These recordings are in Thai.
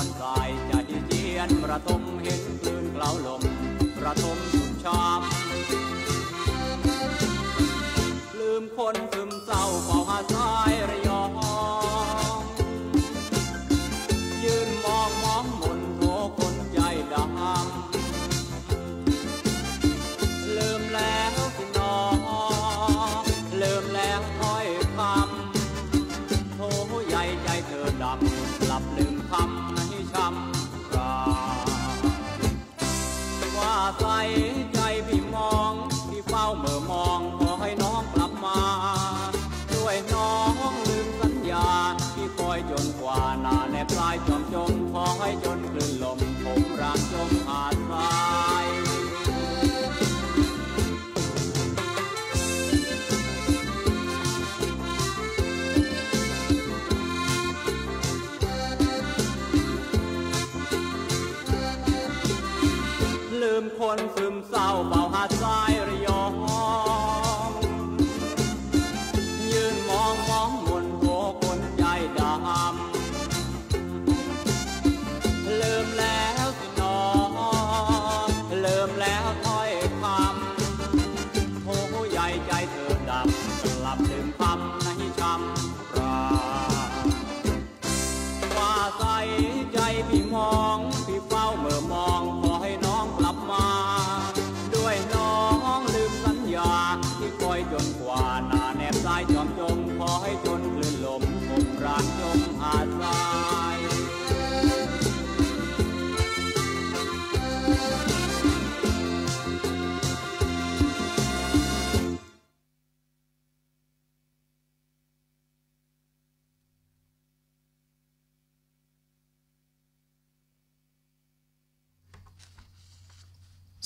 อนกายจะดีเจียนประทมเห็นคลื่นเกลาลม ประทมชุมชอบลืมคนซึมเศร้า老包哈载。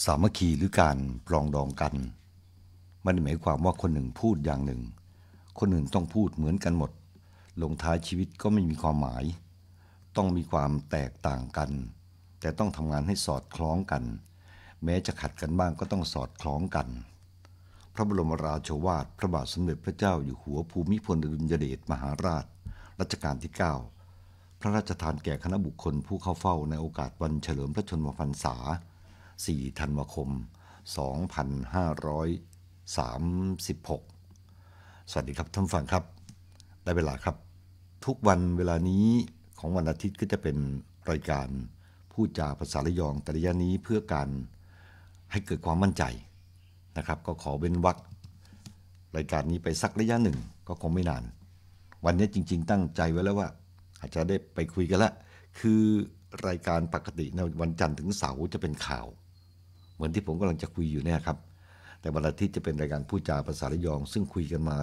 สามัคคีหรือการปรองดองกัน มันหมายความว่าคนหนึ่งพูดอย่างหนึ่ง คนอื่นต้องพูดเหมือนกันหมด ลงท้ายชีวิตก็ไม่มีความหมาย ต้องมีความแตกต่างกัน แต่ต้องทำงานให้สอดคล้องกัน แม้จะขัดกันบ้างก็ต้องสอดคล้องกัน พระบรมราโชวาทพระบาทสมเด็จพระเจ้าอยู่หัวภูมิพลอดุลยเดชมหาราชรัชกาลที่ 9 พระราชทานแก่คณะบุคคลผู้เข้าเฝ้าในโอกาสวันเฉลิมพระชนมพรรษา4ธันวาคม 2536 สวัสดีครับท่านฟังครับได้เวลาครับ ทุกวันเวลานี้ของวันอาทิตย์ก็จะเป็นรายการพูดจา ภาษาละยองแต่ระยะนี้เพื่อการให้เกิดความมั่นใจนะครับก็ขอเว้นวักรายการนี้ไปสักระยะหนึ่ง ก็คงไม่นาน วันนี้จริง ๆ ตั้งใจไว้แล้วว่า อาจจะได้ไปคุยกันละคือรายการปกติในวันจันทร์ถึงเสาร์จะเป็นข่าวเหมือนที่ผมกำลังจะคุยอยู่เนี่ยครับ แต่วันอาทิตย์จะเป็นรายการผู้จาภาษาละยอง ซึ่งคุยกันมา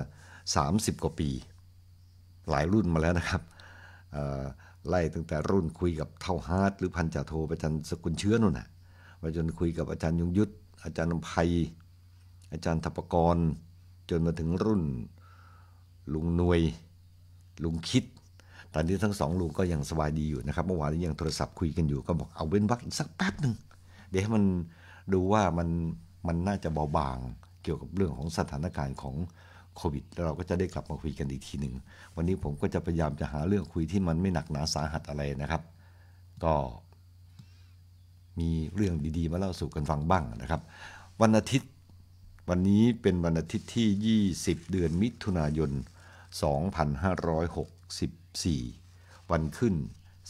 30 กว่าปี หลายรุ่นมาแล้วนะครับไล่ตั้งแต่รุ่นคุยกับเท่าฮาร์ดหรือพันจ่าโทประจันสกุลเชื้อนู่นน่ะมาจนคุยกับอาจารย์ยงยุทธอาจารย์นภัยอาจารย์ทัพกร จนมาถึงรุ่นลุงนวยลุงคิด ตอนนี้ทั้งสองลุงก็ยังสบายดีอยู่นะครับเมื่อวานนี้ยังโทรศัพท์คุยกันอยู่ก็บอกเอาเว้นวักสักแป๊บหนึ่งเดี๋ยวให้มันดูว่ามันมันน่าจะเบาบางเกี่ยวกับเรื่องของสถานการณ์ของโควิดแล้วเราก็จะได้กลับมาคุยกันอีกทีหนึ่งวันนี้ผมก็จะพยายามจะหาเรื่องคุยที่มันไม่หนักหนาสาหัสอะไรนะครับ ก็มีเรื่องดีๆมาเล่าสู่กันฟังบ้างนะครับ วันอาทิตย์วันนี้เป็นวันอาทิตย์ที่ 20 เดือนมิถุนายน 2564 วันขึ้น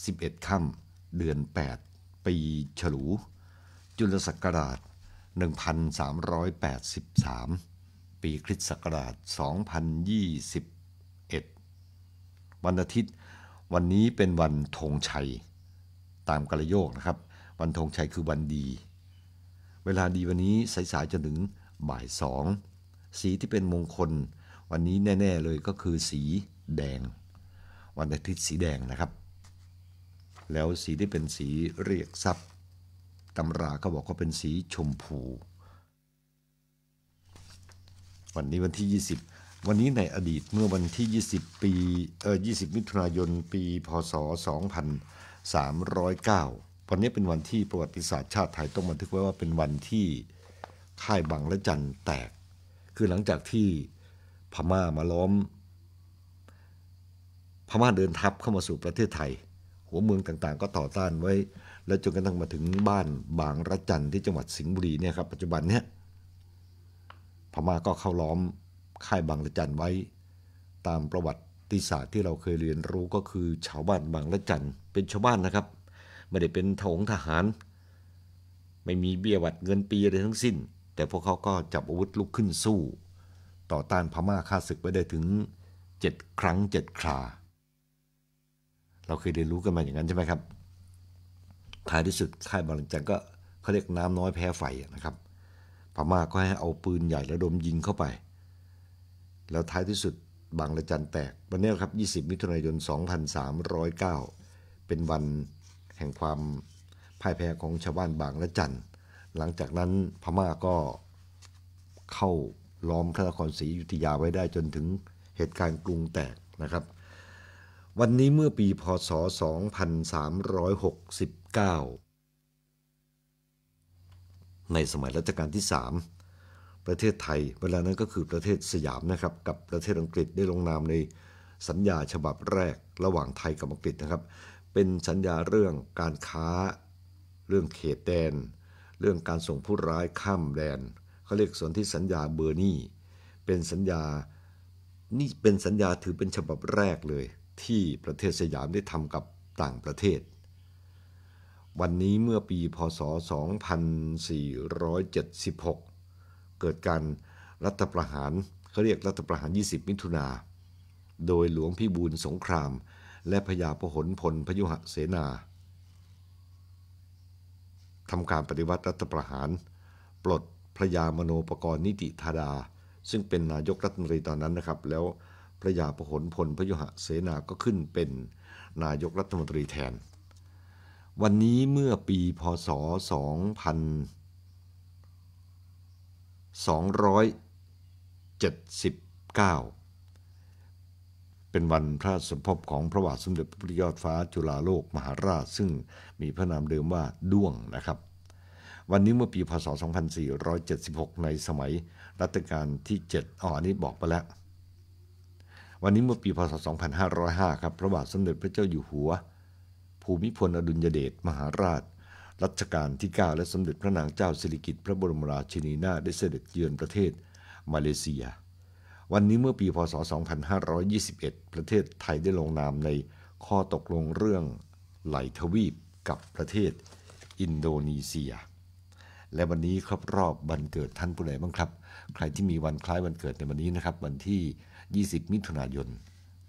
11ค่ำเดือน 8 ปีฉลูจุลศักราช 1383 ปี คริสตศักราช2021 วันอาทิตย์วันนี้เป็นวันธงชัย ตามกระโยกนะครับ วันธงชัยคือวันดี เวลาดีวันนี้สาย ๆจนถึงบ่ายสองสีที่เป็นมงคล วันนี้แน่ๆเลยก็คือสีแดง วันอาทิตย์สีแดงนะครับ แล้วสีที่เป็นสีเรียกทรัพย์ำราเขาบอกว่าเป็นสีชมพูวันนี้วันที่ 20 วันนี้ในอดีตเมื่อวันที่ 20 ปีเออ20 มิถุนายนปีพศ2309 วันนี้เป็นวันที่ประวัติศาสตร์ชาติไทยต้องบันทึกไว้ว่าเป็นวันที่ ค่ายบังละจันแตก คือหลังจากที่พม่ามาล้อมพม่าเดินทัพเข้ามาสู่ประเทศไทย หัวเมืองต่างๆก็ต่อต้านไว้แล้วจนกระทั่งมาถึงบ้านบางระจันที่จังหวัดสิงห์บุรีเนี่ยครับปัจจุบันเนี่ยพม่าก็เข้าล้อมค่ายบางระจันไว้ ตามประวัติศาสตร์ที่เราเคยเรียนรู้ก็คือชาวบ้านบางระจันเป็นชาวบ้านนะครับ ไม่ได้เป็นทงทหาร ไม่มีเบี้ยวัดเงินปีอะไรทั้งสิ้น แต่พวกเขาก็จับอาวุธลุกขึ้นสู้ ต่อต้านพม่าฆ่าศึกไปได้ถึง 7 ครั้ง7ครา เราเคยเรียนรู้กันมาอย่างนั้นใช่ไหมครับท้ายที่สุดค่ายบางจันก็เขาเรียกน้ำน้อยแพ้ไฟนะครับ พม่าก็ให้เอาปืนใหญ่ระดมยิงเข้าไป แล้วท้ายที่สุดบางระจันแตก วันนี้ครับ 20 มิถุนายน 2309 เป็นวันแห่งความพ่ายแพ้ของชาวบ้านบางระจัน หลังจากนั้นพม่าก็เข้าล้อมพระนครศรีอยุธยาไว้ได้จนถึงเหตุการณ์กรุงแตกนะครับ วันนี้เมื่อปีพศ2 3 6 0 9ในสมัยรัชกาลที่ 3 ประเทศไทยเวลานั้นก็คือประเทศสยามนะครับกับประเทศอังกฤษได้ลงนามในสัญญาฉบับแรกระหว่างไทยกับอังกฤษนะครับ เป็นสัญญาเรื่องการค้า เรื่องเขตแดนเรื่องการส่งผู้ร้ายข้ามแดนเขาเรียกส่วนที่สัญญาเบอร์นี่เป็นสัญญานี่เป็นสัญญาถือเป็นฉบับแรกเลยที่ประเทศสยามได้ทำกับต่างประเทศวันนี้เมื่อปีพศ 2476 เกิดการรัฐประหารเขาเรียกรัฐประหาร 20 มิถุนา โดยหลวงพี่บูลสงคราม และพญาพหลพลพยุหเสนา ทำการปฏิวัติรัฐประหาร ปลดพระยามโนปกรณ์นิติธาดา ซึ่งเป็นนายกรัฐมนตรีตอนนั้นนะครับ แล้วพระยาพหลพลพยุหเสนาก็ขึ้นเป็นนายกรัฐมนตรีแทนวันนี้เมื่อปีพศ2279 เป็นวันพระสมภพของพระบาทสมเด็จพระพุทธยอดฟ้าจุฬาโลกมหาราช ซึ่งมีพระนามเดิมว่าด้วงนะครับ วันนี้เมื่อปีพศ 2476 ในสมัยรัตการที่ 7อ๋ออันนี้บอกไปแล้ว วันนี้เมื่อปีพศ 2505 ครับพระบาทสมเด็จพระเจ้าอยู่หัวภูมิพลอดุลยเดชมหาราช รัชกาลที่9และสมเด็จพระนางเจ้าสิริกิติ์พระบรมราชินีนาถได้เสด็จเยือนประเทศมาเลเซีย วันนี้เมื่อปีพศ 2521 ประเทศไทยได้ลงนามในข้อตกลงเรื่องไหลทวีปกับประเทศอินโดนีเซีย และวันนี้ครบรอบวันเกิดท่านผู้ใดบ้างครับ ใครที่มีวันคล้ายวันเกิดในวันนี้นะครับ วันที่ 20 มิถุนายน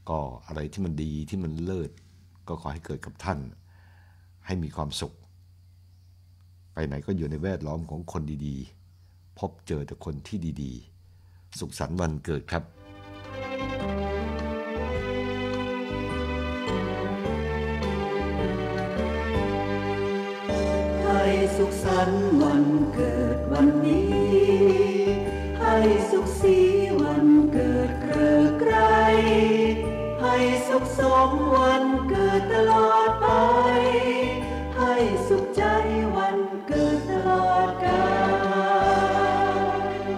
ก็อะไรที่มันดีที่มันเลิศก็ขอให้เกิดกับท่าน ให้มีความสุข ไปไหนก็อยู่ในแวดล้อมของคนดีๆ พบเจอแต่คนที่ดี ๆ สุขสันต์วันเกิดครับ ให้สุขสันต์วันเกิดวันนี้ ให้สุขสีสุขสมวันเกิดตลอดไป ให้สุขใจวันเกิดตลอดกาล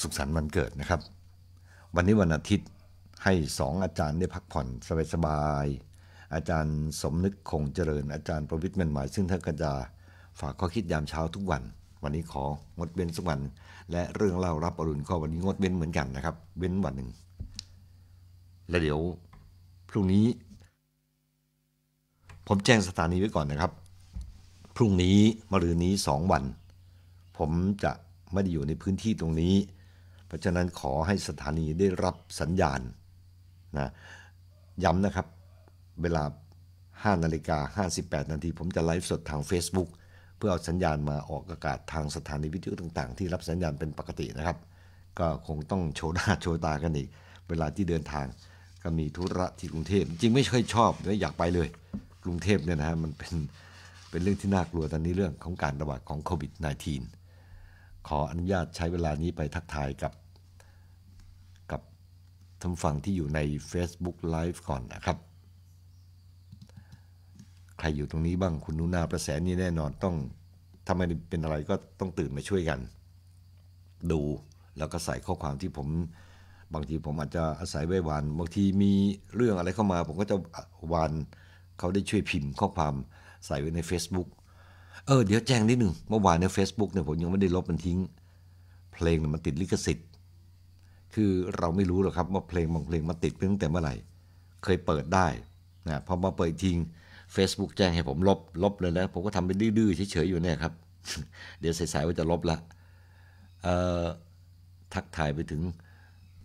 สุขสันต์วันเกิดนะครับ วันนี้วันอาทิตย์ให้สองอาจารย์ได้พักผ่อนสบายๆอาจารย์สมนึกคงเจริญอาจารย์ประวิทย์เมนหมาย ซึ่งท่านกระจาฝากข้อคิดยามเช้าทุกวัน วันนี้ของดเว้นสักวัน และเรื่องเล่ารับอรุณข้อวันนี้งดเว้นเหมือนกันนะครับ เว้นวันหนึ่งแล้วเดี๋ยวพรุ่งนี้ ผมแจ้งสถานีไว้ก่อนนะครับ พรุ่งนี้มะรืนนี้สองวัน ผมจะไม่ได้อยู่ในพื้นที่ตรงนี้ เพราะฉะนั้นขอให้สถานีได้รับสัญญาณนะย้ำนะครับ เวลา 5นาฬิกา58นาที ผมจะไลฟ์สดทาง Facebook เพื่อเอาสัญญาณมาออกอากาศทางสถานีวิทยุต่างๆ ที่รับสัญญาณเป็นปกตินะครับ ก็คงต้องโชว์หน้าโชว์ตากันอีกเวลาที่เดินทางก็มีธุระที่กรุงเทพจริงไม่เคยชอบไม่อยากไปเลย กรุงเทพเนี่ยนะฮะ มันเป็น เป็นเรื่องที่น่ากลัวตอนนี้เรื่องของการระบาดของโควิด -19 ขออนุญาตใช้เวลานี้ไปทักทายกับ กับท่านฟังที่อยู่ใน Facebook Live ก่อนนะครับ ใครอยู่ตรงนี้บ้างคุณนุนาประแสนี่แน่นอนต้องถ้าไม่เป็นอะไรก็ต้องตื่นมาช่วยกัน ดูแล้วก็ใส่ข้อความที่ผมบางทีผมอาจจะอาศัยไว้วาน บางทีมีเรื่องอะไรเข้ามา ผมก็จะวาน เขาได้ช่วยพิมพ์ข้อความใส่ไว้ใน Facebook เออ เดี๋ยวแจ้งนิดหนึ่งเมื่อวานใน Facebook เนี่ยผมยังไม่ได้ลบมันทิ้ง เพลงมันติดลิขสิทธิ์ คือเราไม่รู้หรอกครับว่าเพลงบางเพลงมันติดตั้งแต่เมื่อไหร่ เคยเปิดได้นะ พอมาเปิดทิ้ง Facebook แจ้งให้ผมลบ ลบเลยนะผมก็ทำเป็นดื้อๆเฉยๆอยู่เนี่ยครับ เดี๋ยวสายๆว่าจะลบละทักทายไปถึง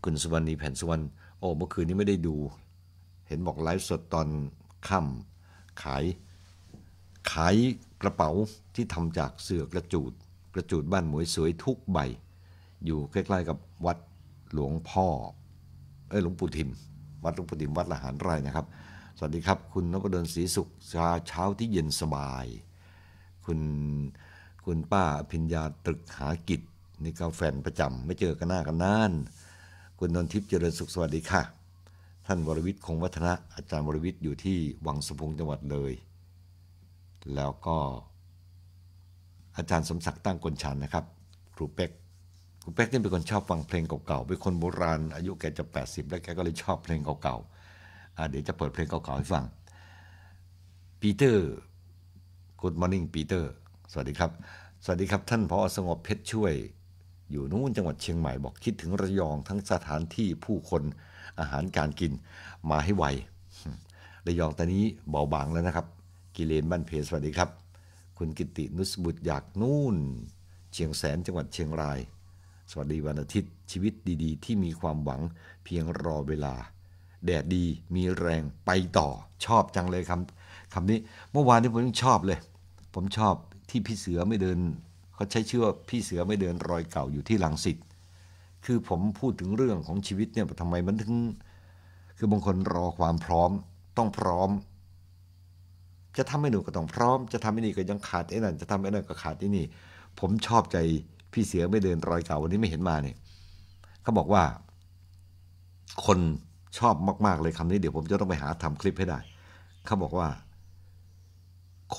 คุณสุวรรณีแผ่นสุวรรณโอ้ เมื่อคืนนี้ไม่ได้ดู เห็นบอกไลฟ์สดตอนค่ำขาย ขายกระเป๋าที่ทำจากเสือกระจูด กระจูดบ้านหมวยสวยทุกใบ อยู่ใกล้ๆกับวัดหลวงพ่อ เอ้ยหลวงปู่ทิม วัดหลวงปู่ทิมวัดละหารไร่นะครับ สวัสดีครับ คุณนพดลศรีสุขชาเช้าที่เย็นสบาย คุณคุณป้าพิญญาตรึกหากิจนี่ก็แฟนประจำไม่เจอกันหน้ากันนานคุณนนทิพย์เจริญสุขสวัสดีค่ะ ท่านวรวิทย์คงวัฒนะอาจารย์วรวิทย์อยู่ที่วังสมพงจังหวัดเลย แล้วก็อาจารย์สมศักดิ์ตั้งกลชันนะครับครูเป็กครูเป็กนี่เป็นคนชอบฟังเพลงเก่าๆเป็นคนโบราณ อายุแกจะ 80 แล้วแกก็เลยชอบเพลงเก่าๆเดี๋ยวจะเปิดเพลงเก่าๆให้ฟังปีเตอร์กูดมอร์นิ่งปีเตอร์สวัสดีครับสวัสดีครับท่านพอสงบเพชรช่วยอยู่นู้นจังหวัดเชียงใหม่บอกคิดถึงระยองทั้งสถานที่ผู้คนอาหารการกินมาให้ไวระยองตอนนี้เบาบางแล้วนะครับ กิเลนบ้านเพสวัสดีครับ คุณกิตินุสบุตรอยากนู่น เชียงแสนจังหวัดเชียงราย สวัสดีวันอาทิตย์ชีวิตดีๆ ที่มีความหวังเพียงรอเวลา แดดดีมีแรงไปต่อชอบจังเลยคำคำนี้เมื่อวานนี้ผมชอบเลย ผมชอบที่พี่เสือไม่เดินเขาใช้ชื่อว่าพี่เสือไม่เดินรอยเก่าอยู่ที่หลังสิทธิ์คือผมพูดถึงเรื่องของชีวิตเนี่ยทำไมมันถึง คือบางคนรอความพร้อมต้องพร้อม จะทำให้หนูก็ต้อง พร้อม จะทำให้นี่ก็ยังขาดไอ้นั่น จะทำให้นั่นก็ขาดที่นี่ ผมชอบใจพี่เสือไม่เดินรอยเก่าวันนี้ไม่เห็นมาเนี่ยเขาบอกว่า คนชอบมาก ๆเลยคำนี้เดี๋ยว ผมจะต้องไปหาทำคลิปให้ได้ เขาบอกว่า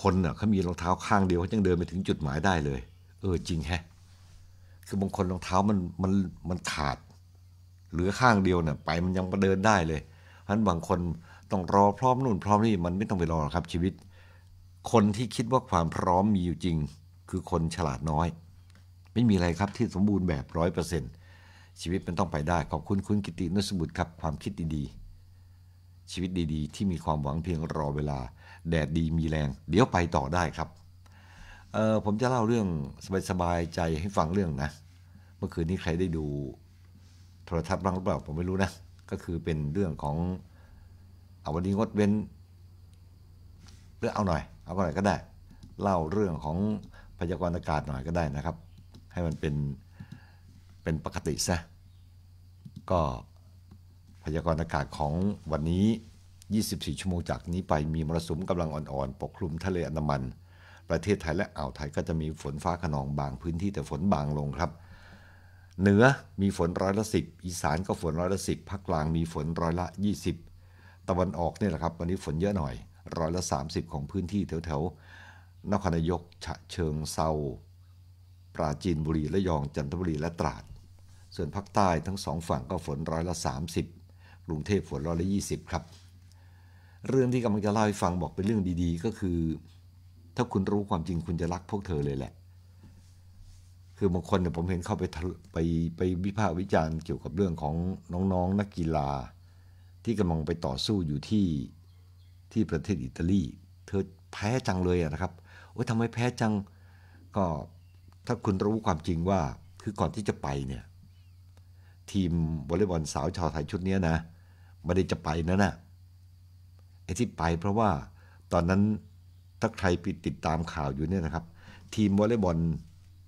คนเน่ะเขามีรองเท้าข้างเดียวเขายังเดินไปถึงจุดหมายได้เลยเออ จริงแฮะคือบางคนรองเท้ามันมันมันขาด เหลือข้างเดียวเนี่ยไปมันยังมาเดินได้เลยฉะนั้นบางคนต้องรอพร้อมนู่นพร้อมนี่มันไม่ต้องไปรอครับ ชีวิต คนที่คิดว่าความพร้อมมีอยู่จริง คือคนฉลาดน้อย ไม่มีอะไรครับที่สมบูรณ์แบบร้อยเปอร์เซ็นต์ชีวิตมันต้องไปได้ขอบคุณคุณกิตินุสบุตรครับความคิดดีๆ ชีวิตดีๆ ที่มีความหวังเพียงรอเวลาแดดดีมีแรง เดี๋ยวไปต่อได้ครับเออผมจะเล่าเรื่องสบายๆใจให้ฟังเรื่องนะ เมื่อคืนนี้ใครได้ดู โทรทัศน์บ้างหรือเปล่าผมไม่รู้นะก็คือเป็นเรื่องของเอาวันนี้งดเว้นเรื่องเอาหน่อยเอาหน่อยก็ได้ เล่าเรื่องของพยากรณ์อากาศหน่อยก็ได้นะครับ ให้มันเป็นเป็นปกติซะก็พยากรณ์อากาศของวันนี้ 24ชั่วโมงจากนี้ไปมี มรสุมกำลังอ่อนๆ ปก คลุมทะเลอันดามันประเทศไทยและอ่าวไทยก็จะมีฝนฟ้าขนองบางพื้นที่แต่ฝนบางลงครับ เหนือมีฝนร้อยละสิบอีสานก็ฝนร้อยละสิบภาคกลางมีฝนร้อยละ 20 ตะวันออกเนี่ยแหละครับวันนี้ฝนเยอะหน่อย ร้อยละ 30 ของพื้นที่แถวๆนครนายกฉะเชิงเซาปราจีนบุรีและยองจันทบุรีและตราด ส่วนภาคใต้ทั้งสองฝั่งก็ฝนร้อยละ 30กรุงเทพฝนร้อยละ 20 ครับ เรื่องที่กำลังจะเล่าให้ฟังบอกเป็นเรื่องดีๆ ก็คือถ้าคุณรู้ความจริงคุณจะรักพวกเธอเลยแหละ คือบางคนเนี่ยผมเห็นเข้าไปไปไปวิพากษ์วิจารณ์ เกี่ยวกับเรื่องของน้องๆนนักกีฬา ที่กำลังไปต่อสู้อยู่ที่ที่ประเทศอิตาลี เธอแพ้จังเลยนะครับ โอ้ยทำไมแพ้จัง ก็ถ้าคุณรู้ความจริงว่า คือก่อนที่จะไปเนี่ย ทีมวอลเลย์บอลสาวชาวไทยชุดนี้นะไม่ได้จะไปนะนะไอ้ที่ไปเพราะว่าตอนนั้นถ้าใครไปติดตามข่าวอยู่เนี่ยนะครับ ทีมวอลเลย์บอล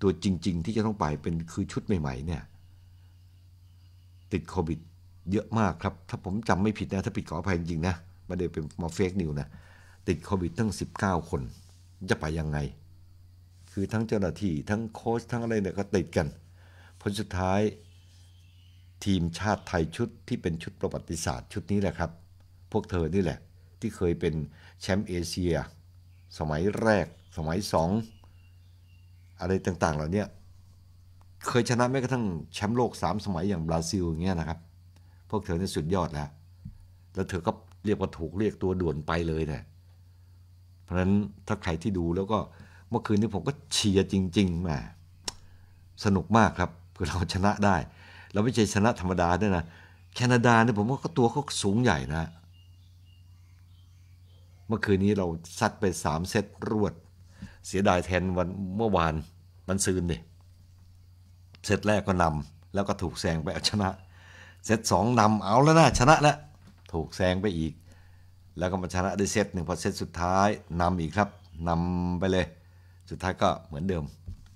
ตัวจริง ๆ ที่จะต้องไปเป็นคือชุดใหม่ๆเนี่ยติดโควิด เยอะมากครับ ถ้าผมจำไม่ผิดนะถ้าผิดขออภัยจริงนะไม่ได้เป็นมาเฟกนิวนะ ติดโควิดตั้ง 19 คนจะไปยังไง คือทั้งเจ้าหน้าที่ ทั้งโค้ชทั้งอะไรเนี่ยก็ติดกัน ผลสุดท้าย ทีมชาติไทยชุดที่เป็นชุดประวัติศาสตร์ชุดนี้แหละครับ พวกเธอนี่แหละ ที่เคยเป็นแชมป์เอเชียสมัยแรกสมัยสองอะไรต่างๆ เหล่านี้เคยชนะแม้กระทั่งแชมป์โลกสามสมัยอย่างบราซิลอย่างเงี้ยนะครับ พวกเธอเนี่ยสุดยอดแล้ว แล้วเธอก็เรียกว่าถูกเรียกตัวด่วนไปเลยนะเพราะฉะนั้นถ้าใครที่ดูแล้วก็เมื่อคืนนี้ผมก็เชียร์จริงๆมาสนุกมากครับ คือเราชนะได้ เราไม่ใช่ชนะธรรมดาด้วยนะแคนาดาเนี่ยผมว่าก็ตัวเขาสูงใหญ่นะมื่อคืนนี้เราซัดไปสามเซตรวด เสียดายแทนวันเมื่อวานมันซืนเิยเซตแรกก็นำแล้วก็ถูกแซงไปเอาชนะเซตสองนำเอาแล้วนะชนะแล้วถูกแซงไปอีก แล้วก็มาชนะได้เซตหนึ่งพอเซตสุดท้ายนำอีกครับนำไปเลย สุดท้ายก็เหมือนเดิม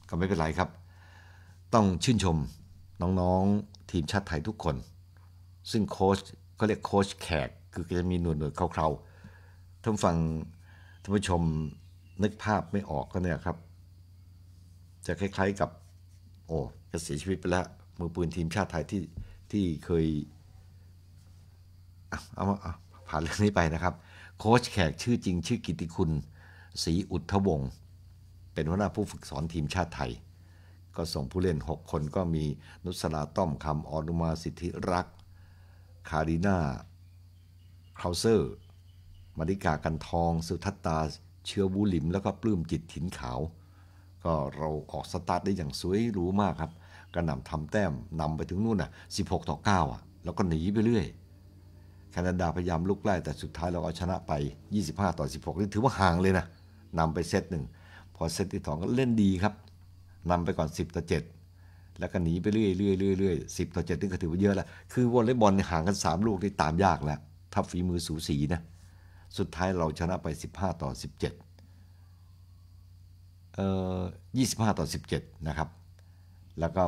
ก็ไม่เป็นไรครับ ต้องชื่นชมน้องๆทีมชาติไทยทุกคน ซึ่งโค้ชก็เรียกโค้ชแขกคือจะมีหนวดหนวดเคราท่านฟังท่านผู้ชมนึกภาพไม่ออกก็เนี่ยครับ จะคล้ายๆกับ โอ้จะเสียชีวิตไปแล้ว มือปืนทีมชาติไทยที่ที่เคยเอาเอาผ่านเรื่องนี้ไปนะครับ โค้ชแขกชื่อจริงชื่อกิติคุณศรีอุทธวงศ์เป็นหัวหน้าผู้ฝึกสอนทีมชาติไทย ก็ส่งผู้เล่น 6 คนก็มีนุสราต้อมคำอนุมาสิทธิรัก คารินาคาวเซอร์มาริกากันทอง สุทัตตา เชื้อวูลิม แล้วก็ปลื้มจิตถินขาว ก็เราออกสตาร์ทได้อย่างสวยรู้มากครับกระหน่ำทำแต้มนำไปถึงนู่นน่ะ16ต่อ9อ่ะแล้วก็หนีไปเรื่อยแคนาดาพยายามลุกไล่แต่สุดท้ายเราเอาชนะไป 25 ต่อ 16นี่ถือว่าห่างเลยนะนำไปเซตหนึ่งพอเซตที่สองก็เล่นดีครับนำไปก่อน 10 ต่อ7แล้วก็หนีไปเรื่อยเรื่อยเรื่อยสิบต่อเจ็ดนี่ก็ถือว่าเยอะแล้วคือวอลเลย์บอลห่างกัน 3 ลูกนี่ตามยากแล้ว ถ้าฝีมือสูสีนะสุดท้ายเราชนะไป 15 ต่อ 17เอ่อ25 ต่อ 17 นะครับ แล้วก็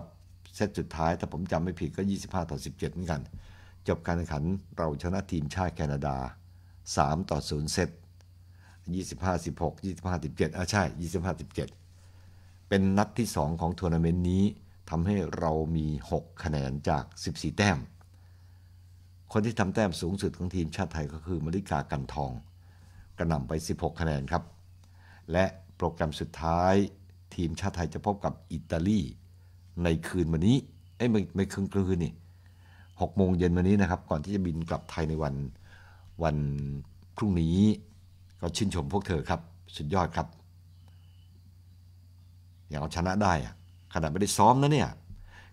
เซตสุดท้ายถ้าผมจำไม่ผิดก็ 25 ต่อ 17 เหมือนกัน จบการแข่งขันเราชนะทีมชาติแคนาดา 3 ต่อ 0 เซต 25 16 25 17อ่ะใช่ 25 17 เป็นนัดที่ 2 ของทัวร์นาเมนต์นี้ทำให้เรามี 6 คะแนนจาก 14 แต้มคนที่ทำแต้มสูงสุดของทีมชาติไทยก็คือมริกากันทอง กระหน่ำไป 16 คะแนนครับ และโปรแกรมสุดท้าย ทีมชาติไทยจะพบกับอิตาลีในคืนวันนี้เอ้ไม่ไม่คืนกลางคืนนี่หกโมงเย็นวันนี้นะครับก่อนที่จะบินกลับไทยในวันวันพรุ่งนี้ ก็ชื่นชมพวกเธอครับ สุดยอดครับ อย่างเอาชนะได้ขนาดไม่ได้ซ้อมนะเนี่ย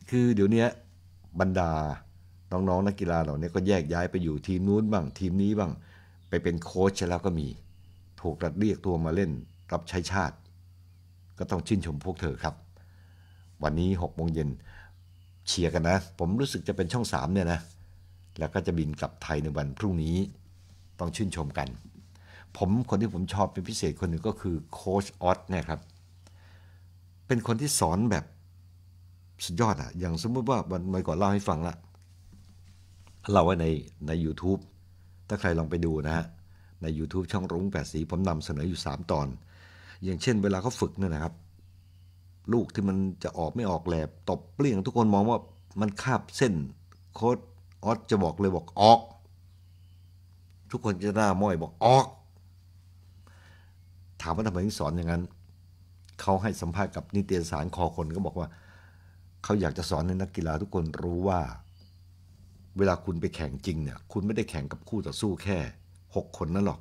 คือเดี๋ยวนี้บรรดาน้องๆนักกีฬาเหล่านี้ก็แยกย้ายไปอยู่ทีมนู้นบ้างทีมนี้บ้าง ไปเป็นโค้ชแล้วก็มี ถูกรัดเรียกตัวมาเล่นรับใช้ชาติ ก็ต้องชื่นชมพวกเธอครับ วันนี้6โมงเย็นเชียร์กันนะ ผมรู้สึกจะเป็นช่อง3เนี่ยนะแล้วก็จะบินกลับไทยในวันพรุ่งนี้ ต้องชื่นชมกัน ผมคนที่ผมชอบเป็นพิเศษคนหนึ่งก็คือโค้ชออสเนี่ยครับ เป็นคนที่สอนแบบสุดยอดอะอย่างสมมติว่าวันเมื่อก่อนเล่าให้ฟังละเราไว้ในใน u t u b e ถ้าใครลองไปดูนะฮะใน YouTube ช่องรุ้งแปดสีผมนำเสนออยู่ 3 ตอน อย่างเช่นเวลาเขาฝึกเนี่ยนะครับ ลูกที่มันจะออกไม่ออกแหลบ ตบเปลี่ยงทุกคนมองว่ามันคาบเส้น โค้ดออสจะบอกเลยบอกออก ทุกคนจะหน้าม้อยบอกออก ถามว่าทำไมถึงสอนอย่างนั้น เขาให้สัมภาษณ์กับนิตยสารคอคนก็บอกว่า เขาอยากจะสอนให้นักกีฬา ทุกคนรู้ว่าเวลาคุณไปแข่งจริงเนี่ย คุณไม่ได้แข่งกับคู่ต่อสู้แค่ 6คนนั่นหรอก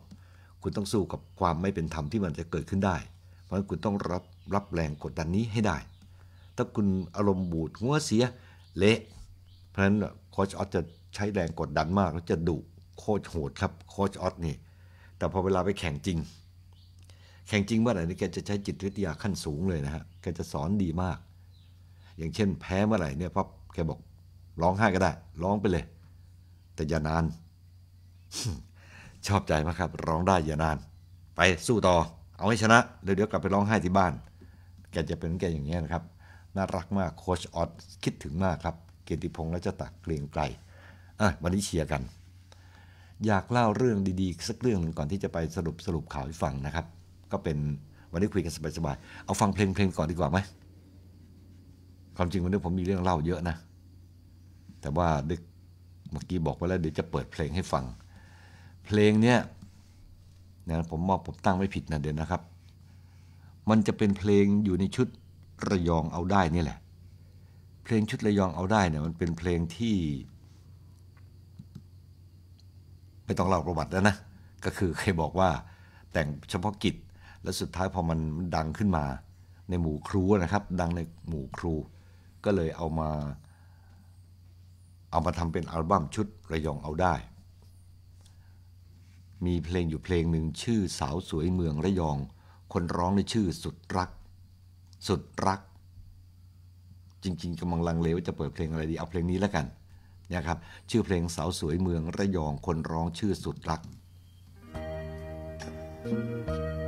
คุณต้องสู้กับความไม่เป็นธรรมที่มันจะเกิดขึ้นได้ เพราะฉะนั้นคุณต้องรับรับแรงกดดันนี้ให้ได้ ถ้าคุณอารมณ์บูดหัวเสียเละ เพราะฉะนั้นโคชออสจะใช้แรงกดดันมากแล้วจะดุโคชโหดครับโคชออสนี่แต่พอเวลาไปแข่งจริง แข่งจริงเมื่อไหร่นี่แกจะใช้จิตวิทยาขั้นสูงเลยนะฮะ แกจะสอนดีมาก อย่างเช่น แพ้เมื่อไหร่เนี่ยพับแกบอกร้องไห้ก็ได้ ร้องไปเลย แต่อย่านาน ชอบใจมากครับ ร้องได้อย่านาน ไปสู้ต่อเอาให้ชนะเดี๋ยวเดี๋ยวกลับไปร้องไห้ที่บ้าน แกจะเป็นแกอย่างนี้นะครับ น่ารักมากโคชออดคิดถึงมากครับ เกียรติพงษ์และจะตักเกลียงไกรอ่ะวันนี้เชียร์กัน อยากเล่าเรื่องดีๆสักเรื่องหนึ่งก่อนที่จะไปสรุปสรุปข่าวให้ฟังนะครับ ก็เป็นวันนี้คุยกันสบายๆเอาฟังเพลงเพลงก่อนดีกว่าไหมความจริงวันนี้ผมมีเรื่องเล่าเยอะนะแต่ว่าดึกเมื่อกี้บอกไว้แล้วเดี๋ยวจะเปิดเพลงให้ฟัง เพลงเนี้ยนะผมมอกผมตั้งไม่ผิดนะเดี๋ยวนะครับ มันจะเป็นเพลงอยู่ในชุดระยองเอาได้นี่แหละ เพลงชุดระยองเอาได้เนี่ยมันเป็นเพลงที่ ไม่ต้องเล่าประวัติแล้วนะ ก็คือเคยบอกว่าแต่งเฉพาะกิจ แล้วสุดท้ายพอมันดังขึ้นมา ในหมู่ครูนะครับ ดังในหมู่ครู ก็เลยเอามาเอามาทำเป็นอัลบั้มชุดระยองเอาได้ มีเพลงอยู่เพลงหนึ่งชื่อสาวสวยเมืองระยอง คนร้องในชื่อสุดรัก สุดรัก จริงๆกำลังลังเลว่าจะเปิดเพลงอะไรดีเอาเพลงนี้แล้วกันนะครับชื่อเพลงสาวสวยเมืองระยอง คนร้องชื่อสุดรัก thank you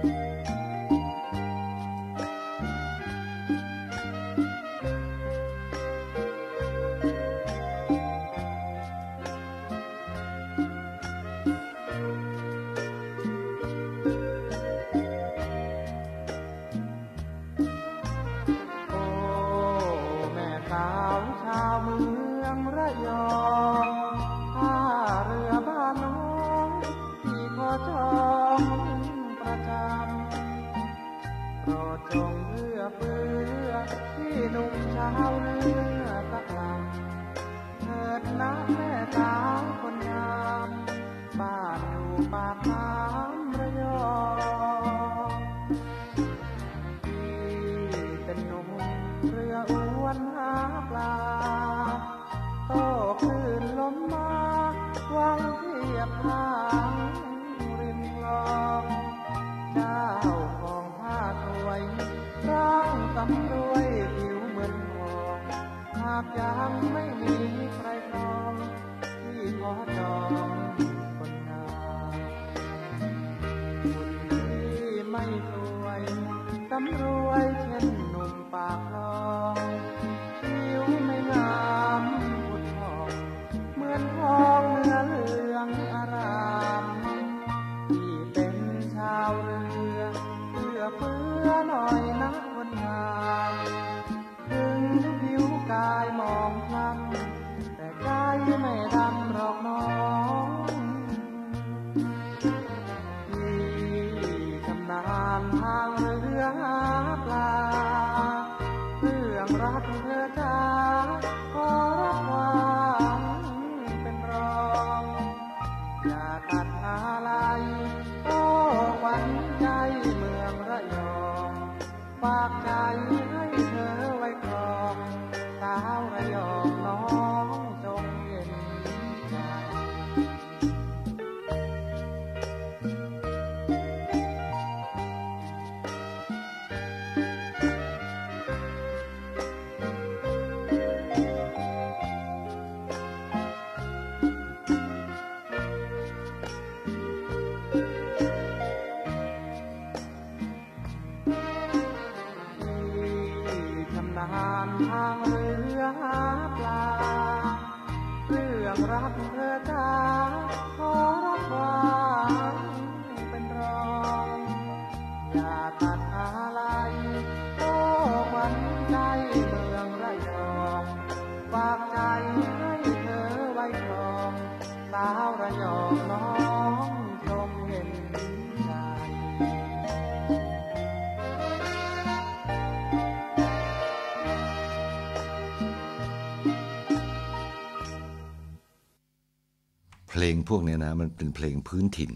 พวกนี้นะมันเป็นเพลงพื้นถิ่น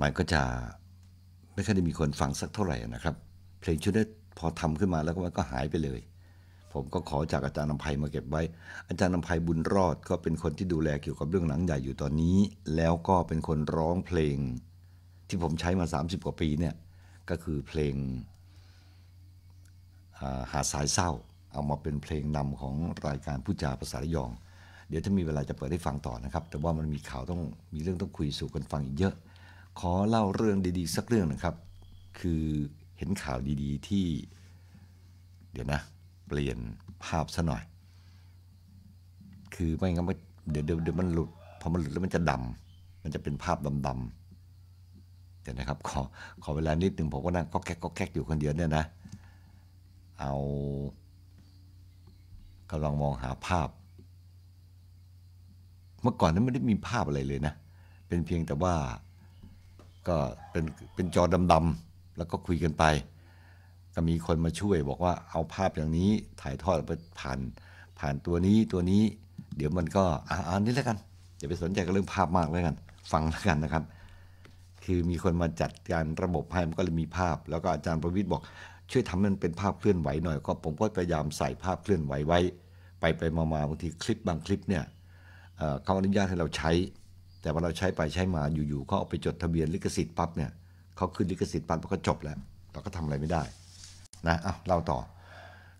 มันก็จะไม่ค่อยได้มีคนฟังสักเท่าไหร่นะครับ เพลงชุดนี้พอทำขึ้นมาแล้วมันก็หายไปเลย ผมก็ขอจากอาจารย์นำภัยมาเก็บไว้ อาจารย์นำภัยบุญรอด ก็เป็นคนที่ดูแลเกี่ยวกับเรื่องหนังใหญ่อยู่ตอนนี้ แล้วก็เป็นคนร้องเพลงที่ผมใช้มา 30 กว่าปีเนี่ยก็คือเพลงหาสายเศร้าเอามาเป็นเพลงนำของรายการผู้จาภาษาลยองเดี๋ยวถ้ามีเวลาจะเปิดให้ฟังต่อนะครับ แต่ว่ามันมีข่าวต้องมีเรื่องต้องคุยสู่กันฟังอีกเยอะ ขอเล่าเรื่องดีๆสักเรื่องนะครับ คือเห็นข่าวดีๆ ที่เดี๋ยวนะ เปลี่ยนภาพซะหน่อย คือไม่งั้นเดี๋ยวเดี๋ยวมันหลุดพอมันหลุดแล้วมันจะดำ มันจะเป็นภาพดำๆเดี๋ยวนะครับขอขอเวลานิดหนึ่งผมก็นั่งก็แก๊กก็แก๊กอยู่คนเดียวเนี่ยนะเอากำลังมองหาภาพเมื่อก่อนนั้นไม่ได้มีภาพอะไรเลยนะ เป็นเพียงแต่ว่าก็เป็นเป็นจอดำๆแล้วก็คุยกันไป ก็มีคนมาช่วยบอกว่าเอาภาพอย่างนี้ถ่ายทอดไปผ่าน ผ่านตัวนี้ตัวนี้เดี๋ยวมันก็อ่านนี่แล้วกันอย่าไปสนใจกับเรื่องภาพมากแล้วกันฟังแล้วกันนะครับ คือมีคนมาจัดการระบบให้มันก็เลยมีภาพ แล้วก็อาจารย์ประวิทย์บอกช่วยทำมันเป็นภาพเคลื่อนไหวหน่อย ก็ผมก็พยายามใส่ภาพเคลื่อนไหวไว้ ไปไปมาๆบางทีคลิป บางคลิปเนี่ยเขาอนุญาตให้เราใช้ แต่วลาเราใช้ไปใช้มาอยู่ๆเขาเอาไปจดทะเบียนลิขสิทธิ์ปั๊บเนี่ยเขาขึ้นลิขสิทธิ์ปั๊บก็จบแล้ว เราก็ทำอะไรไม่ได้นะอาเล่าต่อ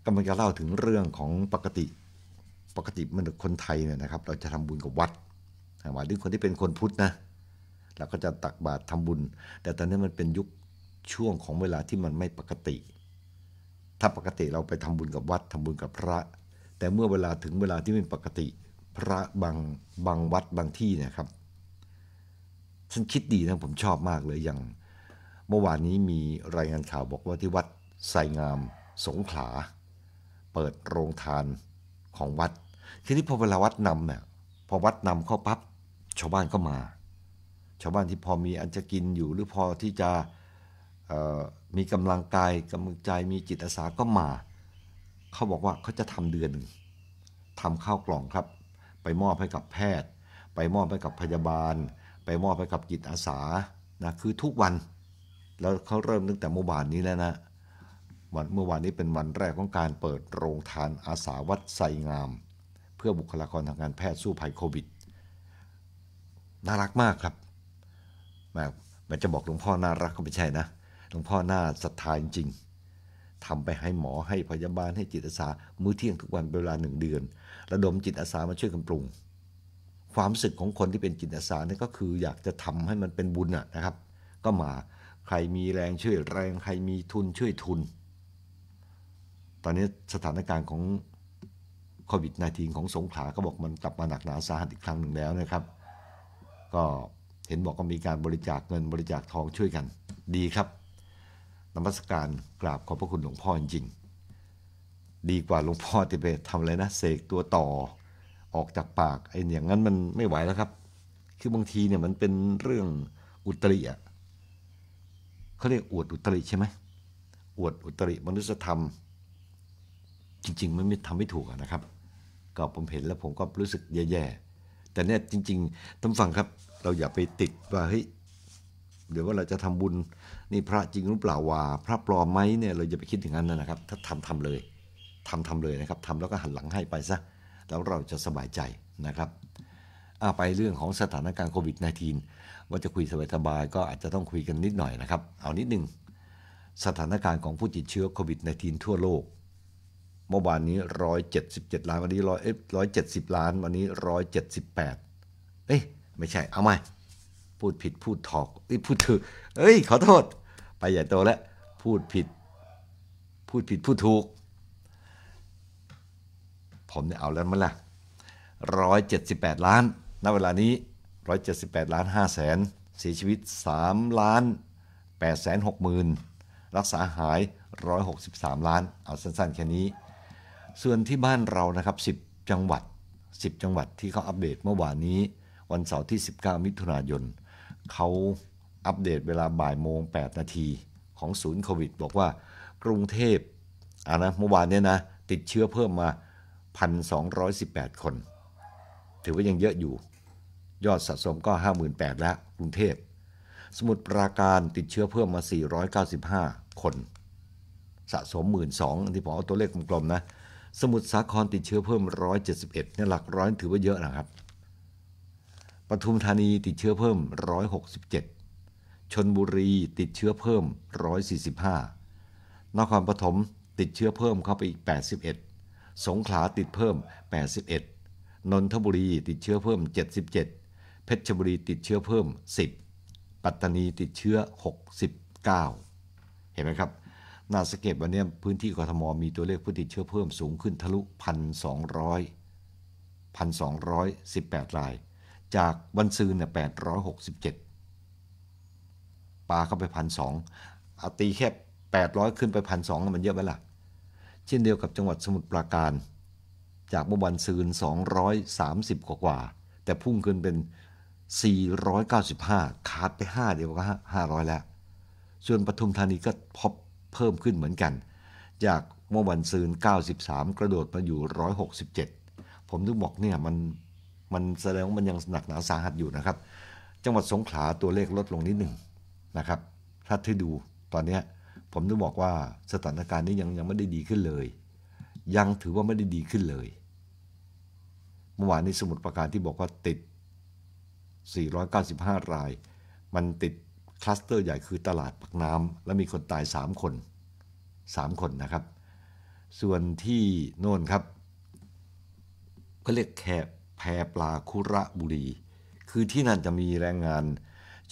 กำลังจะเล่าถึงเรื่องของปกติปกติมันคนไทยเนี่ยนะครับเราจะทำบุญกับวัดหมายถึงคนที่เป็นคนพุทธนะเราก็จะตักบาตรทาบุญ แต่ตอนนี้มันเป็นยุคช่วงของเวลาที่มันไม่ปกติ ถ้าปกติเราไปทำบุญกับวัดทำบุญกับพระ แต่เมื่อเวลาถึงเวลาที่ป็นปกติพระบางบางวัดบางที่นะครับฉันคิดดีนะผมชอบมากเลยอย่างเมื่อวานนี้มีรายงานข่าวบอกว่าที่วัดไซงามสงขลาเปิดโรงทานของวัดทีนี่พอเวลาวัดนำเนี่ยพอวัดนำเข้าปับ๊บชาวบ้านก็มาชาวบ้านที่พอมีอันจะกินอยู่หรือพอที่จะมีกำลังกายกำลังใจมีจิตอาสาก็มา เขาบอกว่าเขาจะทำเดือนหนึ่งทำข้าวกล่องครับไปมอบให้กับแพทย์ ไปมอบให้กับพยาบาล ไปมอบให้กับจิตอาสานะคือทุกวัน แล้วเขาเริ่มตั้งแต่เมื่อวานนี้แล้วนะวันเมื่อวานนี้เป็นวันแรกของการเปิดโรงทานอาสาวัดไซงามเพื่อบุคลากรทางการแพทย์สู้ภัยโควิดน่ารักมากครับแม่จะบอกหลวงพ่อน่ารักก็ไม่ใช่นะหลวงพ่อน่าศรัทธาจริงทำไปให้หมอให้พยาบาลให้จิตอาสามื้อเที่ยงทุกวันเวลาหนึ่งเดือน ระดมจิตอาสามาช่วยกันปรุงความสึกของคนที่เป็นจิตอาสานี่ก็คือ อยากจะทำให้มันเป็นบุญนะครับ ก็มาใครมีแรงช่วยแรง ใครมีทุนช่วยทุน ตอนนี้สถานการณ์ของโควิด -19 ของสงขลาก็บอกมันกลับมาหนักหนาสาหัสอีกครั้งหนึ่งแล้วนะครับ ก็เห็นบอกก็มีการบริจาคเงินบริจาคทองช่วยกัน ดีครับนมัสการกราบขอบพระคุณหลวงพ่อจริงดีกว่าหลวงพ่อที่ไปทำอะไรนะเสกตัวต่อออกจากปากไอ้อย่างนั้นมันไม่ไหวแล้วครับ คือบางทีเนี่ยมันเป็นเรื่องอุตริอ่ะเขาเรียกอวดอุตริใช่ไหม อวดอุตริมนุษยธรรม จริงๆมันไม่ทำไม่ถูกนะครับ ก็ผมเห็นแล้วผมก็รู้สึกแย่ๆ แต่เนี่ยจริงๆต้องฟังครับ เราอย่าไปติดว่าเฮ้ยเดี๋ยวว่าเราจะทำบุญนี่พระจริงหรือเปล่าวาพระปลอมไหมเนี่ยเราจะไปคิดถึงนั้นนะครับ ถ้าทำทำเลยทำทำเลยนะครับทำแล้วก็หันหลังให้ไปซะแล้วเราจะสบายใจนะครับอาไปเรื่องของสถานการณ์โควิด -19 ว่าจะคุยสบายๆก็อาจจะต้องคุยกันนิดหน่อยนะครับ เอานิดหนึ่งสถานการณ์ของผู้ติดเชื้อโควิด -19 ทั่วโลก เมื่อวานนี้ 177ล้านวันนี้ร้อยร้อยเจ็ดสิบล้านวันนี้ 178เอ้ยไม่ใช่ เอาใหม่ พูดผิด พูดถอกพูดถือเอ้ยขอโทษไปใหญ่โตแล้วพูดผิดพูดผิดพูดถูก ผมเนี่ย เอาแล้วมั้งล่ะร้อยเจ็ดสิบแปดล้านณเวลานี้ร้อยเจ็ดสิบแปดล้านห้าแสนเสียชีวิตสามล้านแปดแสนหกหมื่นรักษาหายร้อยหกสิบสามล้านเอาสั้นๆ แค่นี้ ส่วนที่บ้านเรานะครับสิบจังหวัดสิบจังหวัดที่เขาอัปเดตเมื่อวานนี้ วันเสาร์ที่สิบเก้ามิถุนายนเขาอัปเดตเวลาบ่ายโมง 8 นาทีของศูนย์โควิด บอกว่า กรุงเทพอ่านะเมื่อวานเนี่ยนะ ติดเชื้อเพิ่มมา 1,218 คน ถือว่ายังเยอะอยู่ ยอดสะสมก็ 58,000แล้วกรุงเทพสมุทรปราการติดเชื้อเพิ่มมา 495 คน สะสม 12,000ที่ผมเอาตัวเลขกลมๆ นะ สมุทรสาครติดเชื้อเพิ่ม 171เนี่ยหลักร้อยถือว่าเยอะนะครับปทุมธานีติดเชื้อเพิ่ม 167ชนบุรีติดเชื้อเพิ่ม 145 นครปฐมติดเชื้อเพิ่มเข้าไปอีก 81 สงขลาติดเพิ่ม 81 นนทบุรีติดเชื้อเพิ่ม 77 เพชรบุรีติดเชื้อเพิ่ม 10 ปัตตานีติดเชื้อ 69 เห็นไหมครับ น่าสเกตวันนี้พื้นที่กทมมีตัวเลขผู้ติดเชื้อเพิ่ม สูงขึ้นทะลุ 1,200 1,218 ราย จากวันซืนเนี่ย 867ปลาเข้าไปพันสองเอาตีแค่ 800 ขึ้นไปพันสองมันเยอะไหมล่ะเช่นเดียวกับจังหวัดสมุทรปราการ จากเมื่อวันซืน 230 กว่ากว่า แต่พุ่งขึ้นเป็น 495 ขาดไป 5 เดียวก็500 แล้ว ส่วนปทุมธานีก็พบเพิ่มขึ้นเหมือนกัน จากเมื่อวันซืน 93 กระโดดมาอยู่ 167 ผมถึงบอกเนี่ย มันมันแสดงว่ามันยังหนักหนาสาหัสอยู่นะครับ จังหวัดสงขลาตัวเลขลดลงนิดหนึ่งนะครับ ถ้าที่ดูตอนนี้ผมต้องบอกว่าสถานการณ์นี้ยังยังไม่ได้ดีขึ้นเลย ยังถือว่าไม่ได้ดีขึ้นเลย เมื่อวานในสมุดประการที่บอกว่าติด 495 ราย มันติดคลัสเตอร์ใหญ่คือตลาดปักน้ำและมีคนตาย3คน3 คนนะครับ ส่วนที่โน่นครับก็เรียกแคแพปลาคุระบุรี คือที่นั่นจะมีแรงงาน